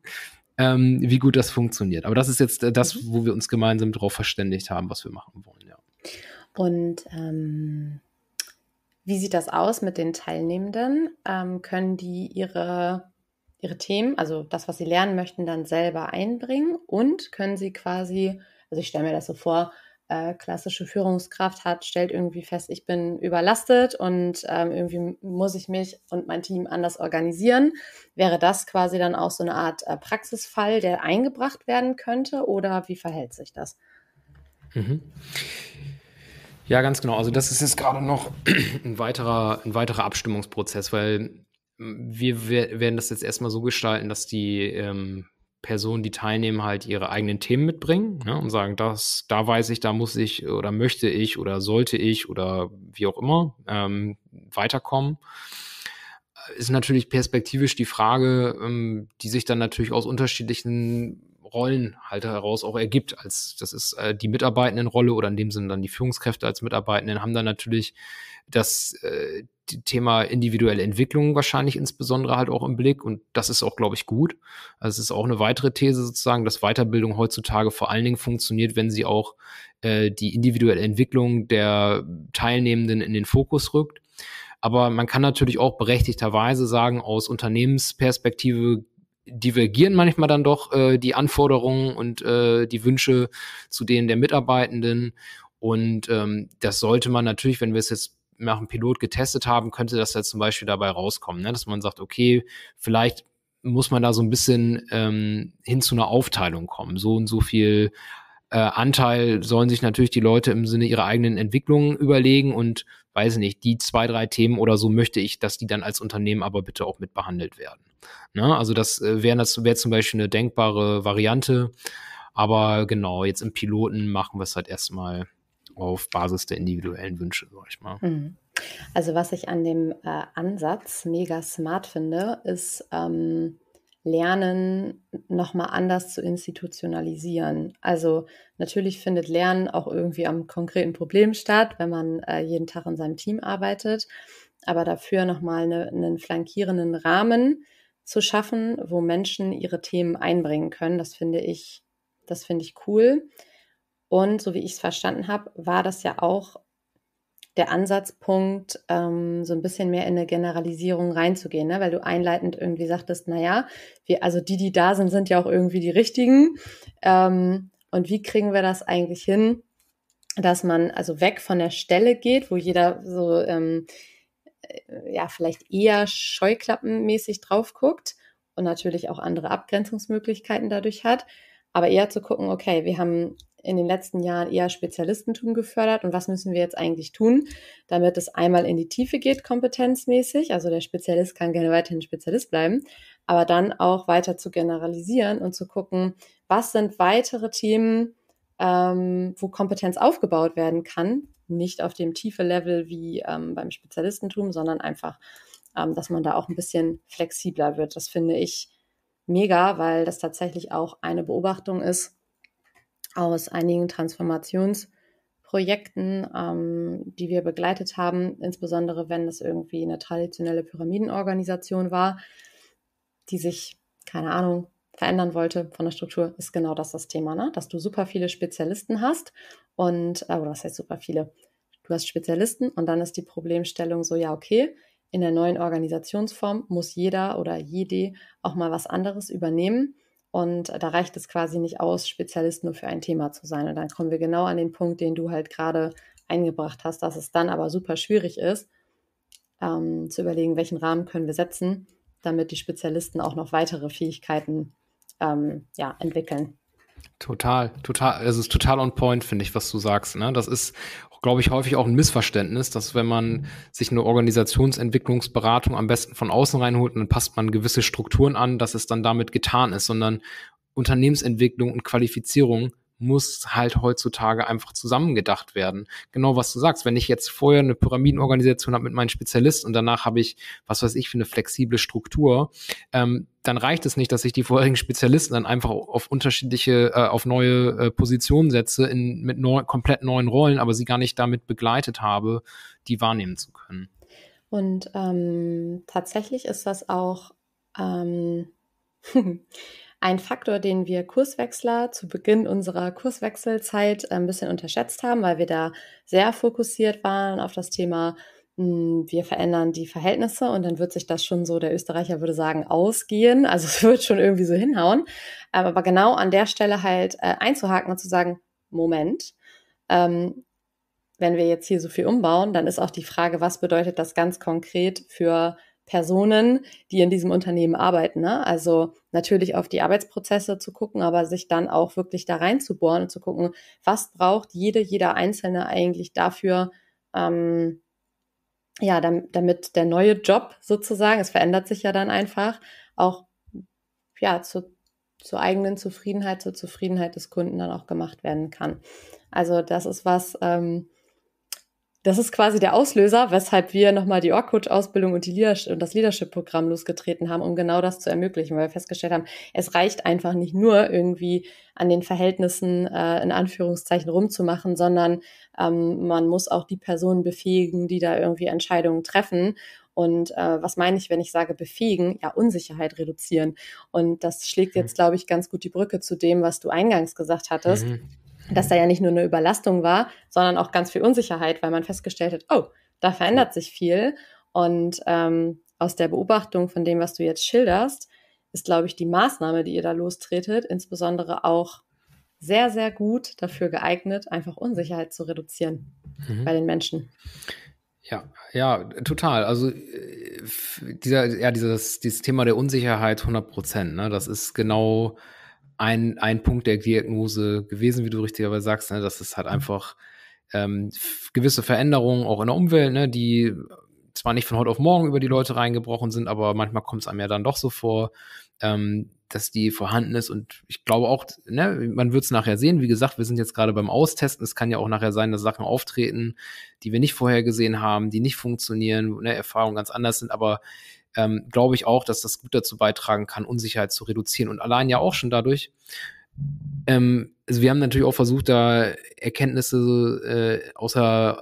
ähm, wie gut das funktioniert. Aber das ist jetzt äh, das, mhm. wo wir uns gemeinsam darauf verständigt haben, was wir machen wollen. Ja. Und ähm, wie sieht das aus mit den Teilnehmenden? Ähm, können die ihre ihre Themen, also das, was sie lernen möchten, dann selber einbringen und können sie quasi, also ich stelle mir das so vor, äh, klassische Führungskraft hat, stellt irgendwie fest, ich bin überlastet und ähm, irgendwie muss ich mich und mein Team anders organisieren. Wäre das quasi dann auch so eine Art äh, Praxisfall, der eingebracht werden könnte oder wie verhält sich das? Mhm. Ja, ganz genau. Also das ist jetzt gerade noch (clears throat) ein weiterer, ein weiterer Abstimmungsprozess, weil wir werden das jetzt erstmal so gestalten, dass die ähm, Personen, die teilnehmen, halt ihre eigenen Themen mitbringen ne, und sagen, das, da weiß ich, da muss ich oder möchte ich oder sollte ich oder wie auch immer ähm, weiterkommen. Ist natürlich perspektivisch die Frage, ähm, die sich dann natürlich aus unterschiedlichen Rollen halt heraus auch ergibt. Als das ist äh, die Mitarbeitendenrolle oder in dem Sinne dann die Führungskräfte als Mitarbeitenden haben dann natürlich das äh, Thema individuelle Entwicklung wahrscheinlich insbesondere halt auch im Blick und das ist auch, glaube ich, gut. Also es ist auch eine weitere These sozusagen, dass Weiterbildung heutzutage vor allen Dingen funktioniert, wenn sie auch äh, die individuelle Entwicklung der Teilnehmenden in den Fokus rückt. Aber man kann natürlich auch berechtigterweise sagen, aus Unternehmensperspektive divergieren manchmal dann doch äh, die Anforderungen und äh, die Wünsche zu denen der Mitarbeitenden. Und ähm, das sollte man natürlich, wenn wir es jetzt nach dem Pilot getestet haben, könnte das ja halt zum Beispiel dabei rauskommen, ne? dass man sagt, okay, vielleicht muss man da so ein bisschen ähm, hin zu einer Aufteilung kommen. So und so viel äh, Anteil sollen sich natürlich die Leute im Sinne ihrer eigenen Entwicklung überlegen und weiß nicht, die zwei, drei Themen oder so möchte ich, dass die dann als Unternehmen aber bitte auch mit behandelt werden. Ne? Also das äh, wäre das wäre zum Beispiel eine denkbare Variante. Aber genau, jetzt im Piloten machen wir es halt erstmal auf Basis der individuellen Wünsche, sag ich mal. Mhm. Also was ich an dem äh, Ansatz mega smart finde, ist, ähm, Lernen nochmal anders zu institutionalisieren. Also natürlich findet Lernen auch irgendwie am konkreten Problem statt, wenn man äh, jeden Tag in seinem Team arbeitet, aber dafür nochmal ne, einen flankierenden Rahmen zu schaffen, wo Menschen ihre Themen einbringen können. Das finde ich, das finde ich cool. Und so wie ich es verstanden habe, war das ja auch der Ansatzpunkt, ähm, so ein bisschen mehr in eine Generalisierung reinzugehen, ne? weil du einleitend irgendwie sagtest, naja, wir, also die, die da sind, sind ja auch irgendwie die richtigen. Ähm, und wie kriegen wir das eigentlich hin, dass man also weg von der Stelle geht, wo jeder so ähm, äh, ja vielleicht eher scheuklappenmäßig drauf guckt und natürlich auch andere Abgrenzungsmöglichkeiten dadurch hat, aber eher zu gucken, okay, wir haben in den letzten Jahren eher Spezialistentum gefördert und was müssen wir jetzt eigentlich tun, damit es einmal in die Tiefe geht, kompetenzmäßig. Also der Spezialist kann gerne weiterhin Spezialist bleiben, aber dann auch weiter zu generalisieren und zu gucken, was sind weitere Themen, ähm, wo Kompetenz aufgebaut werden kann, nicht auf dem tiefe Level wie ähm, beim Spezialistentum, sondern einfach, ähm, dass man da auch ein bisschen flexibler wird. Das finde ich mega, weil das tatsächlich auch eine Beobachtung ist aus einigen Transformationsprojekten, ähm, die wir begleitet haben, insbesondere wenn es irgendwie eine traditionelle Pyramidenorganisation war, die sich, keine Ahnung, verändern wollte von der Struktur, ist genau das das Thema, ne? dass du super viele Spezialisten hast und, äh, oder das heißt super viele, du hast Spezialisten und dann ist die Problemstellung so, ja, okay, in der neuen Organisationsform muss jeder oder jede auch mal was anderes übernehmen. Und da reicht es quasi nicht aus, Spezialist nur für ein Thema zu sein. Und dann kommen wir genau an den Punkt, den du halt gerade eingebracht hast, dass es dann aber super schwierig ist, ähm, zu überlegen, welchen Rahmen können wir setzen, damit die Spezialisten auch noch weitere Fähigkeiten ähm, ja, entwickeln. Total, total. es ist total on point, finde ich, was du sagst. Ne? Das ist, glaube ich, häufig auch ein Missverständnis, dass wenn man sich eine Organisationsentwicklungsberatung am besten von außen reinholt, dann passt man gewisse Strukturen an, dass es dann damit getan ist, sondern Unternehmensentwicklung und Qualifizierung muss halt heutzutage einfach zusammengedacht werden. Genau was du sagst, wenn ich jetzt vorher eine Pyramidenorganisation habe mit meinen Spezialisten und danach habe ich, was weiß ich, für eine flexible Struktur, ähm, dann reicht es nicht, dass ich die vorherigen Spezialisten dann einfach auf unterschiedliche, äh, auf neue äh, Positionen setze, in, mit neu, komplett neuen Rollen, aber sie gar nicht damit begleitet habe, die wahrnehmen zu können. Und ähm, tatsächlich ist das auch ähm, (laughs) Ein Faktor, den wir Kurswechsler zu Beginn unserer Kurswechselzeit äh, ein bisschen unterschätzt haben, weil wir da sehr fokussiert waren auf das Thema, hm, wir verändern die Verhältnisse und dann wird sich das schon so, der Österreicher würde sagen, ausgehen. (laughs) Also es wird schon irgendwie so hinhauen. Aber genau an der Stelle halt äh, einzuhaken und zu sagen, Moment, ähm, wenn wir jetzt hier so viel umbauen, dann ist auch die Frage, was bedeutet das ganz konkret für Personen, die in diesem Unternehmen arbeiten. Ne? Also natürlich auf die Arbeitsprozesse zu gucken, aber sich dann auch wirklich da reinzubohren und zu gucken, was braucht jede, jeder Einzelne eigentlich dafür, ähm, ja, damit, der neue Job sozusagen, es verändert sich ja dann einfach, auch ja, zu, zur eigenen Zufriedenheit, zur Zufriedenheit des Kunden dann auch gemacht werden kann. Also das ist was, ähm, das ist quasi der Auslöser, weshalb wir nochmal die Org-Coach-Ausbildung und, die und das Leadership-Programm losgetreten haben, um genau das zu ermöglichen, weil wir festgestellt haben, es reicht einfach nicht nur irgendwie an den Verhältnissen äh, in Anführungszeichen rumzumachen, sondern ähm, man muss auch die Personen befähigen, die da irgendwie Entscheidungen treffen. Und äh, was meine ich, wenn ich sage befähigen? Ja, Unsicherheit reduzieren. Und das schlägt mhm. jetzt, glaube ich, ganz gut die Brücke zu dem, was du eingangs gesagt hattest. Mhm dass da ja nicht nur eine Überlastung war, sondern auch ganz viel Unsicherheit, weil man festgestellt hat, oh, da verändert sich viel. Und ähm, aus der Beobachtung von dem, was du jetzt schilderst, ist, glaube ich, die Maßnahme, die ihr da lostretet, insbesondere auch sehr, sehr gut dafür geeignet, einfach Unsicherheit zu reduzieren mhm. bei den Menschen. Ja, ja, total. Also äh, dieser, ja, dieses, dieses Thema der Unsicherheit 100 Prozent, ne? das ist genau ein, ein Punkt der Diagnose gewesen, wie du richtigerweise sagst, ne, dass es halt mhm. einfach ähm, gewisse Veränderungen auch in der Umwelt, ne, die zwar nicht von heute auf morgen über die mhm. Leute reingebrochen sind, aber manchmal kommt es einem ja dann doch so vor, ähm, dass die vorhanden ist. Und ich glaube auch, ne, man wird es nachher sehen. Wie gesagt, wir sind jetzt gerade beim Austesten. Es kann ja auch nachher sein, dass Sachen auftreten, die wir nicht vorher gesehen haben, die nicht funktionieren, ne, Erfahrungen ganz anders sind. Aber ähm, glaube ich auch, dass das gut dazu beitragen kann, Unsicherheit zu reduzieren. Und allein ja auch schon dadurch, ähm, also wir haben natürlich auch versucht, da Erkenntnisse äh, außer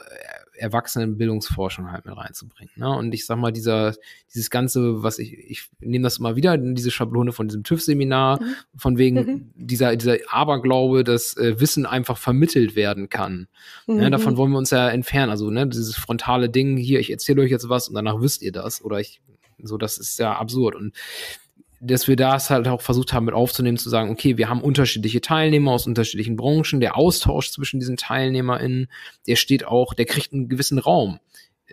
Erwachsenenbildungsforschung halt mit reinzubringen. Ne? Und ich sag mal, dieser, dieses Ganze, was ich, ich nehme das immer wieder, diese Schablone von diesem TÜV-Seminar, mhm. von wegen mhm. dieser, dieser Aberglaube, dass äh, Wissen einfach vermittelt werden kann. Ne? Mhm. Ne? Davon wollen wir uns ja entfernen. Also, ne, dieses frontale Ding, hier, ich erzähle euch jetzt was und danach wisst ihr das. Oder ich so, das ist ja absurd. Und dass wir das halt auch versucht haben mit aufzunehmen, zu sagen, okay, wir haben unterschiedliche Teilnehmer aus unterschiedlichen Branchen, der Austausch zwischen diesen TeilnehmerInnen, der steht auch, der kriegt einen gewissen Raum,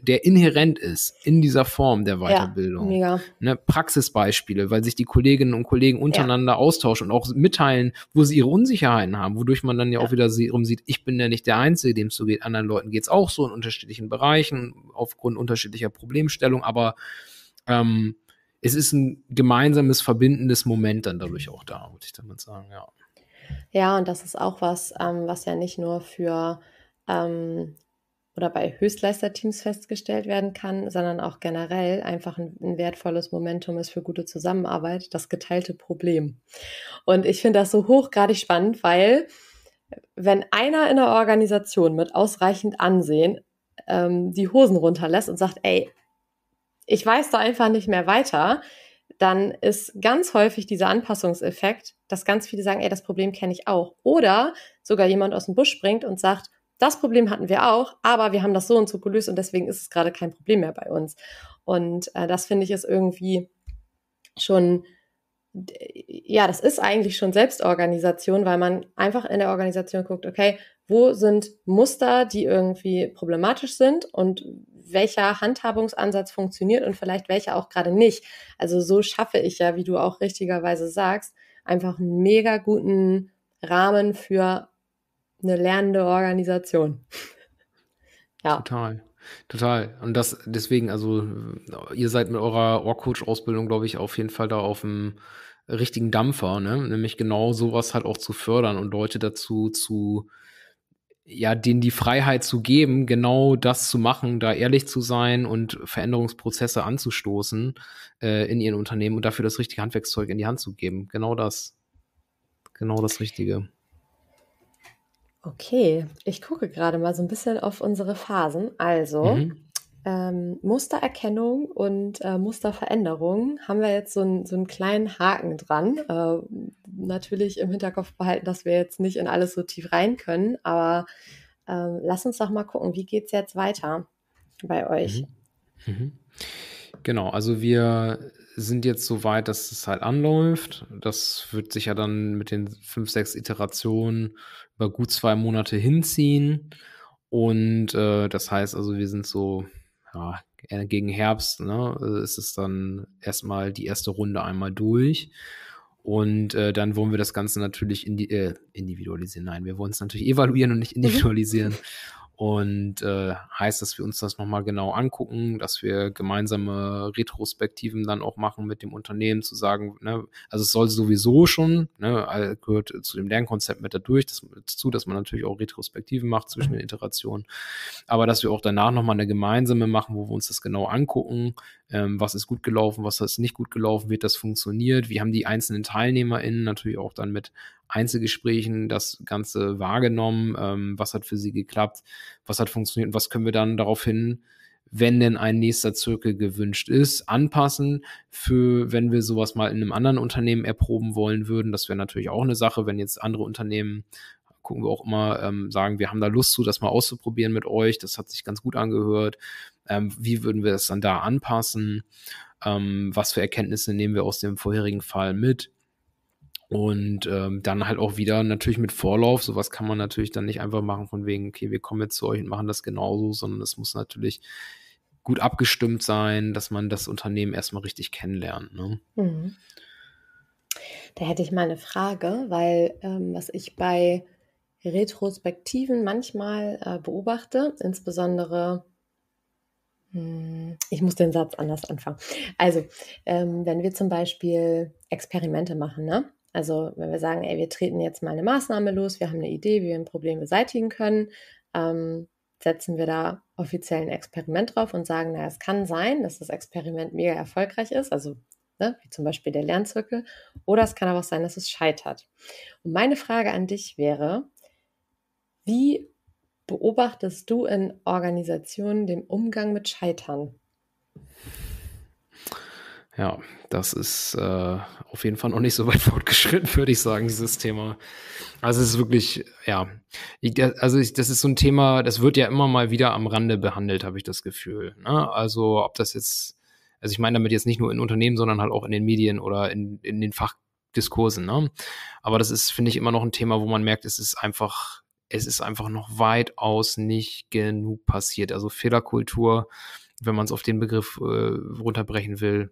der inhärent ist in dieser Form der Weiterbildung. Ja, mega. Ne, Praxisbeispiele, weil sich die Kolleginnen und Kollegen untereinander ja. austauschen und auch mitteilen, wo sie ihre Unsicherheiten haben, wodurch man dann ja, ja. auch wieder sie, sieht, ich bin ja nicht der Einzige, dem es so geht, anderen Leuten geht es auch so in unterschiedlichen Bereichen, aufgrund unterschiedlicher Problemstellung, aber ähm, es ist ein gemeinsames, verbindendes Moment dann dadurch auch da, würde ich damit sagen, ja. Ja, und das ist auch was, ähm, was ja nicht nur für ähm, oder bei Höchstleisterteams festgestellt werden kann, sondern auch generell einfach ein, ein, wertvolles Momentum ist für gute Zusammenarbeit, das geteilte Problem. Und ich finde das so hochgradig spannend, weil wenn einer in der Organisation mit ausreichend Ansehen ähm, die Hosen runterlässt und sagt, ey, ich weiß da einfach nicht mehr weiter, dann ist ganz häufig dieser Anpassungseffekt, dass ganz viele sagen, ey, das Problem kenne ich auch. Oder sogar jemand aus dem Busch springt und sagt, das Problem hatten wir auch, aber wir haben das so und so gelöst und deswegen ist es gerade kein Problem mehr bei uns. Und äh, das finde ich ist irgendwie schon, ja, das ist eigentlich schon Selbstorganisation, weil man einfach in der Organisation guckt, okay, wo sind Muster, die irgendwie problematisch sind und welcher Handhabungsansatz funktioniert und vielleicht welcher auch gerade nicht. Also so schaffe ich ja, wie du auch richtigerweise sagst, einfach einen mega guten Rahmen für eine lernende Organisation. (laughs) ja. Total. Total. Und das deswegen, also ihr seid mit eurer Ohr-Coach-Ausbildung, glaube ich, auf jeden Fall da auf dem richtigen Dampfer, ne? Nämlich genau sowas halt auch zu fördern und Leute dazu zu ja, denen die Freiheit zu geben, genau das zu machen, da ehrlich zu sein und Veränderungsprozesse anzustoßen äh, in ihren Unternehmen und dafür das richtige Handwerkszeug in die Hand zu geben. Genau das. Genau das Richtige. Okay, ich gucke gerade mal so ein bisschen auf unsere Phasen. Also, mhm ähm, Mustererkennung und äh, Musterveränderung haben wir jetzt so, ein, so einen kleinen Haken dran. Äh, natürlich im Hinterkopf behalten, dass wir jetzt nicht in alles so tief rein können, aber äh, lass uns doch mal gucken, wie geht es jetzt weiter bei euch? Mhm. Mhm. Genau, also wir sind jetzt so weit, dass es halt anläuft. Das wird sich ja dann mit den fünf, sechs Iterationen über gut zwei Monate hinziehen. Und äh, das heißt also, wir sind so ja, äh, gegen Herbst ne, äh, ist es dann erstmal die erste Runde einmal durch. Und äh, dann wollen wir das Ganze natürlich indi äh, individualisieren. Nein, wir wollen es natürlich evaluieren und nicht (laughs) individualisieren. Und äh, heißt, dass wir uns das nochmal genau angucken, dass wir gemeinsame Retrospektiven dann auch machen mit dem Unternehmen, zu sagen, ne, also es soll sowieso schon, ne, gehört zu dem Lernkonzept mit dadurch, das, dazu, dass man natürlich auch Retrospektiven macht zwischen den Iterationen, aber dass wir auch danach nochmal eine gemeinsame machen, wo wir uns das genau angucken, ähm, was ist gut gelaufen, was ist nicht gut gelaufen, wird das funktioniert, wie haben die einzelnen TeilnehmerInnen natürlich auch dann mit Einzelgesprächen das Ganze wahrgenommen? Ähm, was hat für Sie geklappt? Was hat funktioniert? Und was können wir dann daraufhin wenn denn ein nächster Zirkel gewünscht ist, anpassen für, wenn wir sowas mal in einem anderen Unternehmen erproben wollen würden. Das wäre natürlich auch eine Sache, wenn jetzt andere Unternehmen, gucken wir auch immer, ähm, sagen, wir haben da Lust zu, das mal auszuprobieren mit euch, das hat sich ganz gut angehört. Ähm, wie würden wir das dann da anpassen? Ähm, was für Erkenntnisse nehmen wir aus dem vorherigen Fall mit? Und ähm, dann halt auch wieder natürlich mit Vorlauf. Sowas kann man natürlich dann nicht einfach machen, von wegen, okay, wir kommen jetzt zu euch und machen das genauso, sondern es muss natürlich gut abgestimmt sein, dass man das Unternehmen erstmal richtig kennenlernt. Ne? Mhm. Da hätte ich mal eine Frage, weil ähm, was ich bei Retrospektiven manchmal äh, beobachte, insbesondere hm, ich muss den Satz anders anfangen. Also, ähm, wenn wir zum Beispiel Experimente machen, ne? Also wenn wir sagen, ey, wir treten jetzt mal eine Maßnahme los, wir haben eine Idee, wie wir ein Problem beseitigen können, ähm, setzen wir da offiziell ein Experiment drauf und sagen, naja, es kann sein, dass das Experiment mega erfolgreich ist, also ne, wie zum Beispiel der Lernzirkel, oder es kann aber auch sein, dass es scheitert. Und meine Frage an dich wäre, wie beobachtest du in Organisationen den Umgang mit Scheitern? Ja, das ist äh, auf jeden Fall noch nicht so weit (laughs) fortgeschritten, würde ich sagen, dieses Thema. Also es ist wirklich, ja, ich, also ich, das ist so ein Thema, das wird ja immer mal wieder am Rande behandelt, habe ich das Gefühl. Ne? Also ob das jetzt, also ich meine damit jetzt nicht nur in Unternehmen, sondern halt auch in den Medien oder in, in den Fachdiskursen. Ne? Aber das ist, finde ich, immer noch ein Thema, wo man merkt, es ist einfach, es ist einfach noch weitaus nicht genug passiert. Also Fehlerkultur, wenn man es auf den Begriff äh, runterbrechen will,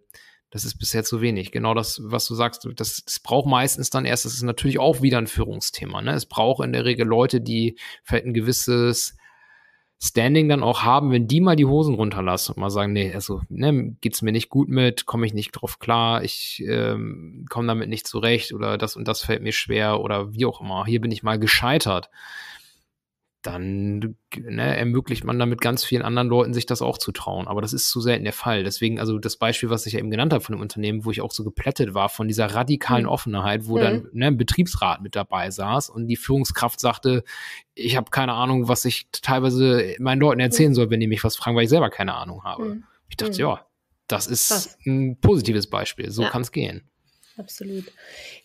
das ist bisher zu wenig. Genau das, was du sagst, das, das braucht meistens dann erst, das ist natürlich auch wieder ein Führungsthema. Ne? Es braucht in der Regel Leute, die vielleicht ein gewisses Standing dann auch haben, wenn die mal die Hosen runterlassen und mal sagen, nee, also ne, geht's mir nicht gut mit, komme ich nicht drauf klar, ich ähm, komme damit nicht zurecht oder das und das fällt mir schwer oder wie auch immer. Hier bin ich mal gescheitert dann ne, ermöglicht man damit ganz vielen anderen Leuten, sich das auch zu trauen. Aber das ist zu selten der Fall. Deswegen, also das Beispiel, was ich ja eben genannt habe von dem Unternehmen, wo ich auch so geplättet war von dieser radikalen mhm. Offenheit, wo mhm. dann ne, ein Betriebsrat mit dabei saß und die Führungskraft sagte, ich habe keine Ahnung, was ich teilweise meinen Leuten mhm. erzählen mhm. soll, wenn die mich was fragen, weil ich selber keine Ahnung habe. Mhm. Ich dachte, mhm. ja, das ist das. ein positives Beispiel. So ja. kann es gehen. Absolut.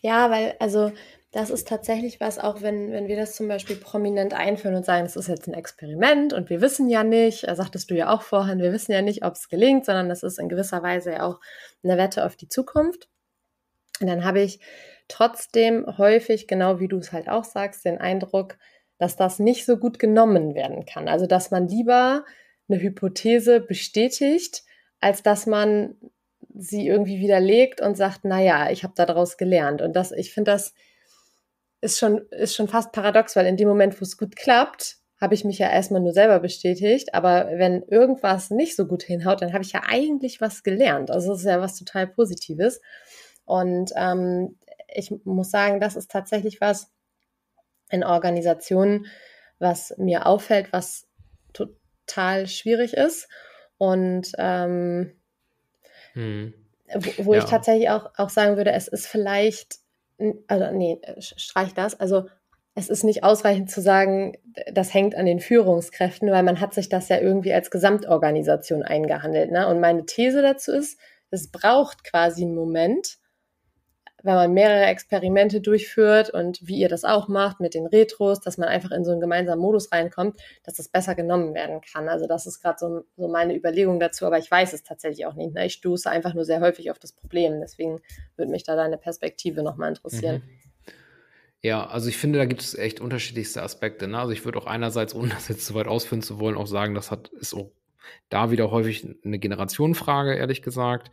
Ja, weil, also das ist tatsächlich was, auch wenn, wenn wir das zum Beispiel prominent einführen und sagen, es ist jetzt ein Experiment und wir wissen ja nicht, äh, sagtest du ja auch vorhin, wir wissen ja nicht, ob es gelingt, sondern das ist in gewisser Weise ja auch eine Wette auf die Zukunft. Und dann habe ich trotzdem häufig, genau wie du es halt auch sagst, den Eindruck, dass das nicht so gut genommen werden kann. Also, dass man lieber eine Hypothese bestätigt, als dass man sie irgendwie widerlegt und sagt, naja, ich habe daraus gelernt. Und das, ich finde das ist schon, ist schon fast paradox, weil in dem Moment, wo es gut klappt, habe ich mich ja erstmal nur selber bestätigt. Aber wenn irgendwas nicht so gut hinhaut, dann habe ich ja eigentlich was gelernt. Also es ist ja was total Positives. Und ähm, ich muss sagen, das ist tatsächlich was in Organisationen, was mir auffällt, was total schwierig ist. Und ähm, hm. wo, wo ja. ich tatsächlich auch, auch sagen würde, es ist vielleicht also nee, äh, streich das, also es ist nicht ausreichend zu sagen, das hängt an den Führungskräften, weil man hat sich das ja irgendwie als Gesamtorganisation eingehandelt. Ne? Und meine These dazu ist, es braucht quasi einen Moment, wenn man mehrere Experimente durchführt und wie ihr das auch macht mit den Retros, dass man einfach in so einen gemeinsamen Modus reinkommt, dass das besser genommen werden kann. Also das ist gerade so, so, meine Überlegung dazu, aber ich weiß es tatsächlich auch nicht. Ne? Ich stoße einfach nur sehr häufig auf das Problem. Deswegen würde mich da deine Perspektive nochmal interessieren. Mhm. Ja, also ich finde, da gibt es echt unterschiedlichste Aspekte. Ne? Also ich würde auch einerseits, ohne das jetzt zu weit ausführen zu wollen, auch sagen, das hat, ist auch da wieder häufig eine Generationenfrage, ehrlich gesagt.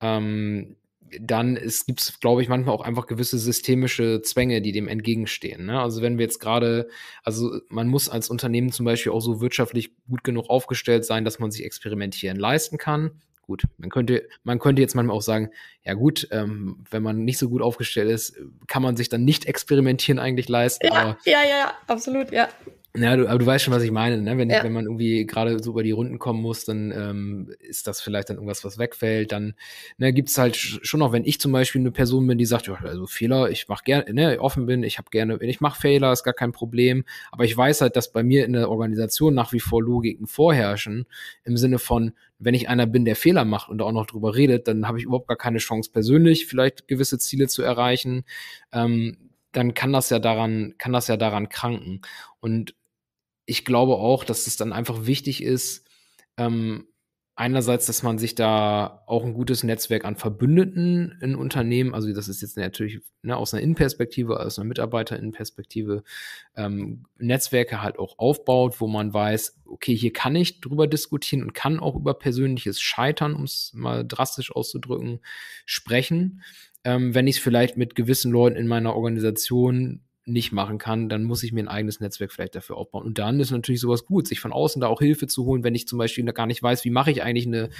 Ähm, dann gibt es, glaube ich, manchmal auch einfach gewisse systemische Zwänge, die dem entgegenstehen. Ne? Also wenn wir jetzt gerade, also man muss als Unternehmen zum Beispiel auch so wirtschaftlich gut genug aufgestellt sein, dass man sich experimentieren leisten kann. Gut, man könnte, man könnte jetzt manchmal auch sagen, ja gut, ähm, wenn man nicht so gut aufgestellt ist, kann man sich dann nicht experimentieren eigentlich leisten. Ja, aber, ja, ja, ja, absolut, ja. Ja, du, aber du weißt schon, was ich meine. Ne? Wenn, ja. wenn man irgendwie gerade so über die Runden kommen muss, dann ähm, ist das vielleicht dann irgendwas, was wegfällt. Dann ne, gibt es halt schon noch, wenn ich zum Beispiel eine Person bin, die sagt, ja, also Fehler, ich mache gerne, ne, offen bin, ich habe gerne, ich mache Fehler, ist gar kein Problem. Aber ich weiß halt, dass bei mir in der Organisation nach wie vor Logiken vorherrschen, im Sinne von, wenn ich einer bin, der Fehler macht und auch noch drüber redet, dann habe ich überhaupt gar keine Chance, persönlich vielleicht gewisse Ziele zu erreichen. Ähm, dann kann das ja daran, kann das ja daran kranken. Und ich glaube auch, dass es dann einfach wichtig ist, ähm, einerseits, dass man sich da auch ein gutes Netzwerk an Verbündeten in Unternehmen, also das ist jetzt natürlich ne, aus einer Innenperspektive, aus einer Mitarbeiterinnenperspektive, ähm, Netzwerke halt auch aufbaut, wo man weiß, okay, hier kann ich drüber diskutieren und kann auch über persönliches Scheitern, um es mal drastisch auszudrücken, sprechen. Ähm, wenn ich es vielleicht mit gewissen Leuten in meiner Organisation nicht machen kann, dann muss ich mir ein eigenes Netzwerk vielleicht dafür aufbauen. Und dann ist natürlich sowas gut, sich von außen da auch Hilfe zu holen, wenn ich zum Beispiel gar nicht weiß, wie mache ich eigentlich eine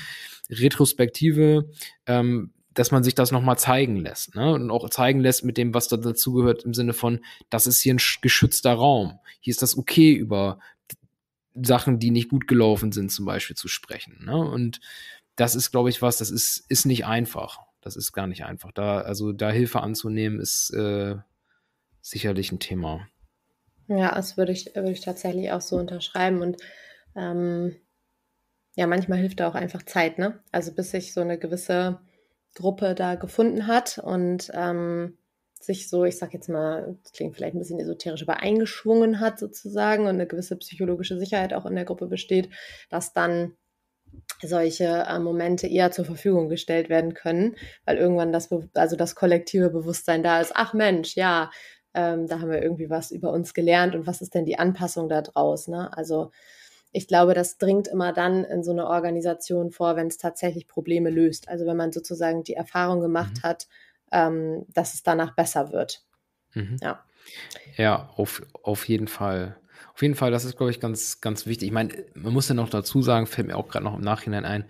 Retrospektive, ähm, dass man sich das nochmal zeigen lässt ne? und auch zeigen lässt mit dem, was da dazugehört im Sinne von, das ist hier ein geschützter Raum, hier ist das okay über Sachen, die nicht gut gelaufen sind zum Beispiel zu sprechen. Ne? Und das ist, glaube ich, was, das ist, ist nicht einfach. Das ist gar nicht einfach. Da, also da Hilfe anzunehmen, ist äh, sicherlich ein Thema. Ja, das würde ich, würde ich tatsächlich auch so unterschreiben. Und ähm, ja, manchmal hilft da auch einfach Zeit, ne? Also bis sich so eine gewisse Gruppe da gefunden hat und ähm, sich so, ich sag jetzt mal, klingt vielleicht ein bisschen esoterisch, aber eingeschwungen hat sozusagen und eine gewisse psychologische Sicherheit auch in der Gruppe besteht, dass dann solche äh, Momente eher zur Verfügung gestellt werden können, weil irgendwann das, also das kollektive Bewusstsein da ist, ach Mensch, ja, ähm, da haben wir irgendwie was über uns gelernt und was ist denn die Anpassung da draus? Ne? Also ich glaube, das dringt immer dann in so eine Organisation vor, wenn es tatsächlich Probleme löst. Also wenn man sozusagen die Erfahrung gemacht mhm. hat, ähm, dass es danach besser wird. Mhm. Ja. Ja, auf, auf jeden Fall. Auf jeden Fall, das ist, glaube ich, ganz, ganz wichtig. Ich meine, man muss ja noch dazu sagen, fällt mir auch gerade noch im Nachhinein ein,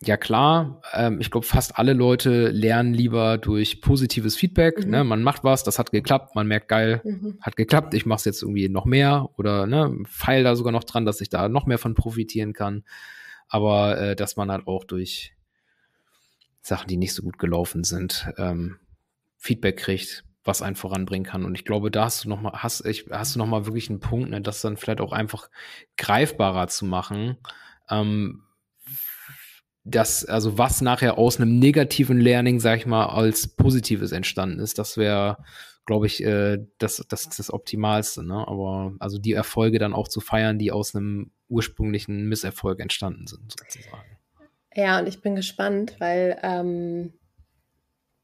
ja klar, ähm, ich glaube, fast alle Leute lernen lieber durch positives Feedback. Mhm. Ne? Man macht was, das hat geklappt, man merkt, geil, mhm. hat geklappt, ich mache es jetzt irgendwie noch mehr oder ne, feil da sogar noch dran, dass ich da noch mehr von profitieren kann. Aber äh, dass man halt auch durch Sachen, die nicht so gut gelaufen sind, ähm, Feedback kriegt, was einen voranbringen kann. Und ich glaube, da hast du nochmal, hast, ich, hast du nochmal wirklich einen Punkt, ne, das dann vielleicht auch einfach greifbarer zu machen. Ähm, das, also was nachher aus einem negativen Learning, sag ich mal, als positives entstanden ist, das wäre, glaube ich, äh, das, das, das Optimalste. Ne? Aber also die Erfolge dann auch zu feiern, die aus einem ursprünglichen Misserfolg entstanden sind, sozusagen. Ja, und ich bin gespannt, weil ähm,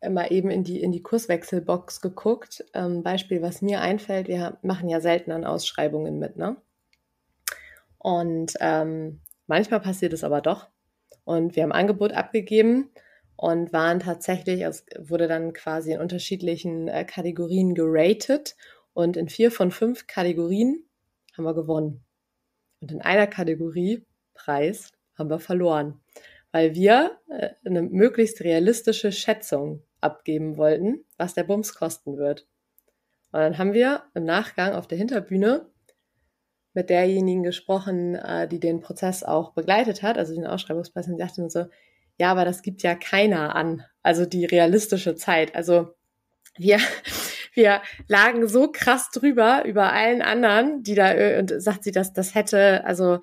mal eben in die, in die Kurswechselbox geguckt. Ähm, Beispiel, was mir einfällt, wir machen ja selten an Ausschreibungen mit, ne? Und ähm, manchmal passiert es aber doch. Und wir haben Angebot abgegeben und waren tatsächlich, es wurde dann quasi in unterschiedlichen äh, Kategorien geratet und in vier von fünf Kategorien haben wir gewonnen. Und in einer Kategorie, Preis, haben wir verloren, weil wir äh, eine möglichst realistische Schätzung abgeben wollten, was der Bums kosten wird. Und dann haben wir im Nachgang auf der Hinterbühne mit derjenigen gesprochen, äh, die den Prozess auch begleitet hat, also den Ausschreibungsprozess, und dachte mir so, ja, aber das gibt ja keiner an, also die realistische Zeit. Also wir, (laughs) wir lagen so krass drüber über allen anderen, die da äh, und sagt sie, dass das hätte, also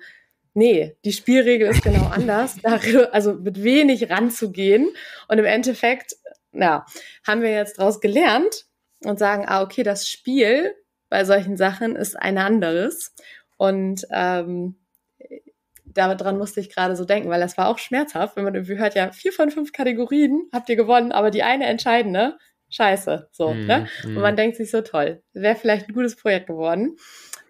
nee, die Spielregel ist genau (laughs) anders, da, also mit wenig ranzugehen und im Endeffekt, ja, haben wir jetzt daraus gelernt und sagen, ah okay, das Spiel bei solchen Sachen ist ein anderes und ähm, daran musste ich gerade so denken, weil das war auch schmerzhaft, wenn man irgendwie hört, ja, vier von fünf Kategorien habt ihr gewonnen, aber die eine entscheidende, scheiße, so, mm, ne? Mm. Und man denkt sich so, toll, wäre vielleicht ein gutes Projekt geworden.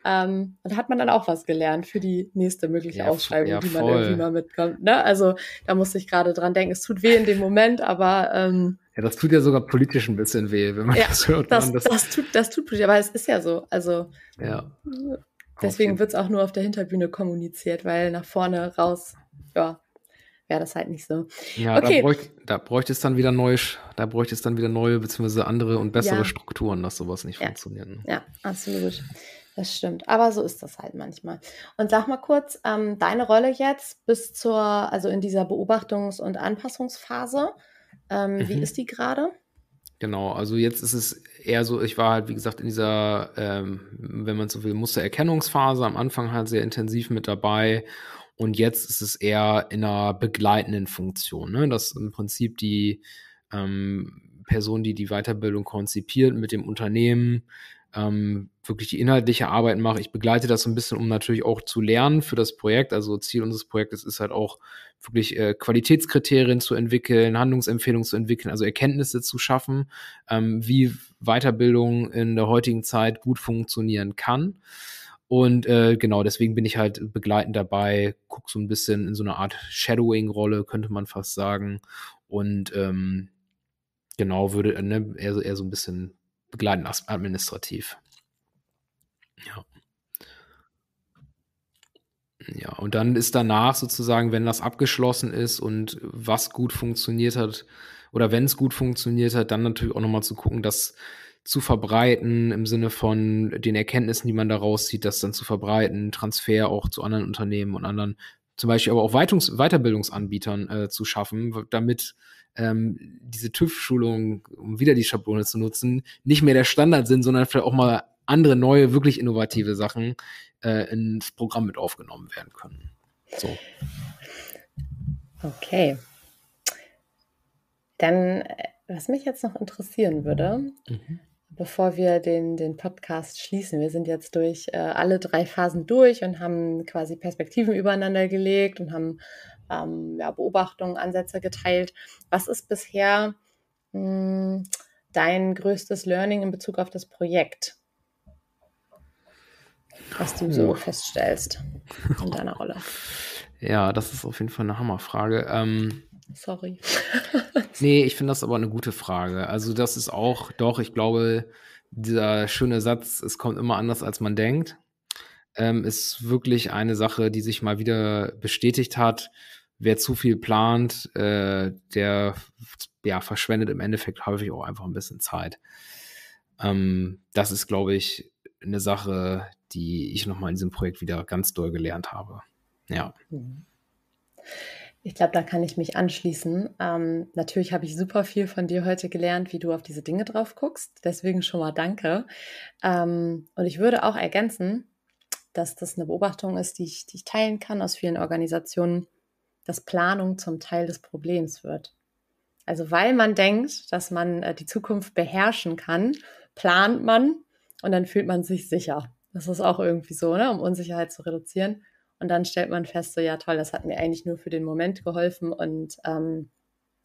Ähm, und hat man dann auch was gelernt für die nächste mögliche ja, Ausschreibung, ja, die man irgendwie mal mitkommt, ne? Also, da musste ich gerade dran denken, es tut weh in dem Moment, aber, ähm, ja, das tut ja sogar politisch ein bisschen weh, wenn man ja, das hört. Das, das, das, tut, das tut politisch, aber es ist ja so. Also, ja. Äh, Deswegen wird es auch nur auf der Hinterbühne kommuniziert, weil nach vorne raus, ja, wäre das halt nicht so. Ja, okay. da, bräuchte, da bräuchte es dann wieder neue, da bräuchte es dann wieder neue beziehungsweise andere und bessere ja. Strukturen, dass sowas nicht ja. funktioniert. Ne? Ja, absolut. Das stimmt. Aber so ist das halt manchmal. Und sag mal kurz, ähm, deine Rolle jetzt bis zur, also in dieser Beobachtungs- und Anpassungsphase, ähm, mhm. wie ist die gerade? Genau, also jetzt ist es eher so, ich war halt, wie gesagt, in dieser, ähm, wenn man so will, Mustererkennungsphase am Anfang halt sehr intensiv mit dabei. Und jetzt ist es eher in einer begleitenden Funktion, ne? dass im Prinzip die ähm, Person, die die Weiterbildung konzipiert, mit dem Unternehmen ähm, wirklich die inhaltliche Arbeit mache. Ich begleite das so ein bisschen, um natürlich auch zu lernen für das Projekt. Also Ziel unseres Projektes ist halt auch wirklich äh, Qualitätskriterien zu entwickeln, Handlungsempfehlungen zu entwickeln, also Erkenntnisse zu schaffen, ähm, wie Weiterbildung in der heutigen Zeit gut funktionieren kann. Und äh, genau, deswegen bin ich halt begleitend dabei, gucke so ein bisschen in so eine Art Shadowing-Rolle, könnte man fast sagen. Und ähm, genau, würde ne, eher, eher so ein bisschen begleiten administrativ. Ja. Ja, und dann ist danach sozusagen, wenn das abgeschlossen ist und was gut funktioniert hat oder wenn es gut funktioniert hat, dann natürlich auch nochmal zu gucken, dass zu verbreiten im Sinne von den Erkenntnissen, die man daraus zieht, das dann zu verbreiten, Transfer auch zu anderen Unternehmen und anderen zum Beispiel aber auch Weitungs Weiterbildungsanbietern äh, zu schaffen, damit ähm, diese TÜV-Schulungen, um wieder die Schablone zu nutzen, nicht mehr der Standard sind, sondern vielleicht auch mal andere neue, wirklich innovative Sachen äh, ins Programm mit aufgenommen werden können. So. Okay. Dann, äh, was mich jetzt noch interessieren würde, mhm bevor wir den, den Podcast schließen, wir sind jetzt durch äh, alle drei Phasen durch und haben quasi Perspektiven übereinander gelegt und haben ähm, ja, Beobachtungen, Ansätze geteilt. Was ist bisher mh, hm, dein größtes Learning in Bezug auf das Projekt, was du so oh. feststellst in deiner Rolle? Ja, das ist auf jeden Fall eine Hammerfrage. Ähm, Sorry. (laughs) nee, ich finde das aber eine gute Frage. Also, das ist auch, doch, ich glaube, dieser schöne Satz, es kommt immer anders, als man denkt, ähm, ist wirklich eine Sache, die sich mal wieder bestätigt hat. Wer zu viel plant, äh, der ja, verschwendet im Endeffekt häufig auch einfach ein bisschen Zeit. Ähm, das ist, glaube ich, eine Sache, die ich nochmal in diesem Projekt wieder ganz doll gelernt habe. Ja. Mhm. Ich glaube, da kann ich mich anschließen. Ähm, natürlich habe ich super viel von dir heute gelernt, wie du auf diese Dinge drauf guckst. Deswegen schon mal danke. Ähm, und ich würde auch ergänzen, dass das eine Beobachtung ist, die ich, die ich teilen kann aus vielen Organisationen, dass Planung zum Teil des Problems wird. Also weil man denkt, dass man äh, die Zukunft beherrschen kann, plant man und dann fühlt man sich sicher. Das ist auch irgendwie so, ne? um Unsicherheit zu reduzieren. Und dann stellt man fest, so ja toll, das hat mir eigentlich nur für den Moment geholfen und ähm,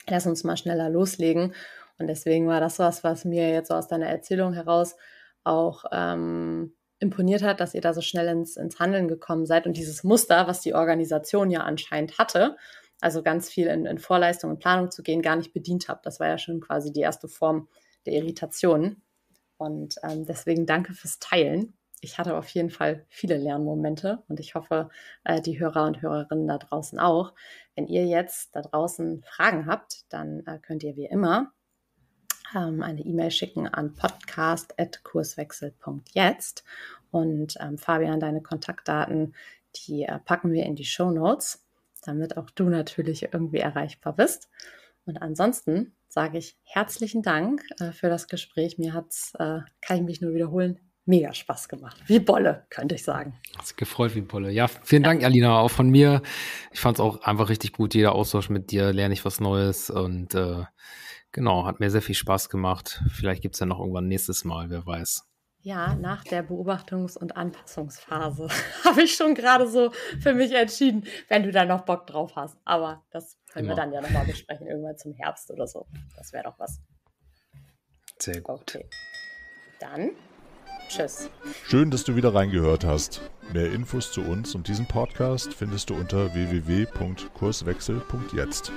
lass uns mal schneller loslegen. Und deswegen war das was, was mir jetzt so aus deiner Erzählung heraus auch ähm, imponiert hat, dass ihr da so schnell ins, ins Handeln gekommen seid und dieses Muster, was die Organisation ja anscheinend hatte, also ganz viel in, in Vorleistung und Planung zu gehen, gar nicht bedient habt. Das war ja schon quasi die erste Form der Irritation. Und ähm, deswegen danke fürs Teilen ich hatte auf jeden Fall viele Lernmomente und ich hoffe, äh, die Hörer und Hörerinnen da draußen auch. Wenn ihr jetzt da draußen Fragen habt, dann äh, könnt ihr wie immer ähm, eine E-Mail schicken an podcast.kurswechsel.jetzt und ähm, Fabian, deine Kontaktdaten, die äh, packen wir in die Show Notes, damit auch du natürlich irgendwie erreichbar bist. Und ansonsten sage ich herzlichen Dank äh, für das Gespräch. Mir hat's, äh, kann ich mich nur wiederholen, mega Spaß gemacht. Wie Bolle, könnte ich sagen. Hast gefreut wie Bolle. Ja, vielen Dank, ja. Alina, auch von mir. Ich fand es auch einfach richtig gut. Jeder Austausch mit dir, lerne ich was Neues und äh, genau, hat mir sehr viel Spaß gemacht. Vielleicht gibt es ja noch irgendwann nächstes Mal, wer weiß. Ja, nach der Beobachtungs- und Anpassungsphase (laughs) habe ich schon gerade so für mich entschieden, wenn du da noch Bock drauf hast. Aber das können Immer. wir genau. dann ja nochmal besprechen, irgendwann zum Herbst oder so. Das wäre doch was. Sehr gut. Okay. Dann Tschüss. Schön, dass du wieder reingehört hast. Mehr Infos zu uns und diesem Podcast findest du unter www.kurswechsel.jetzt.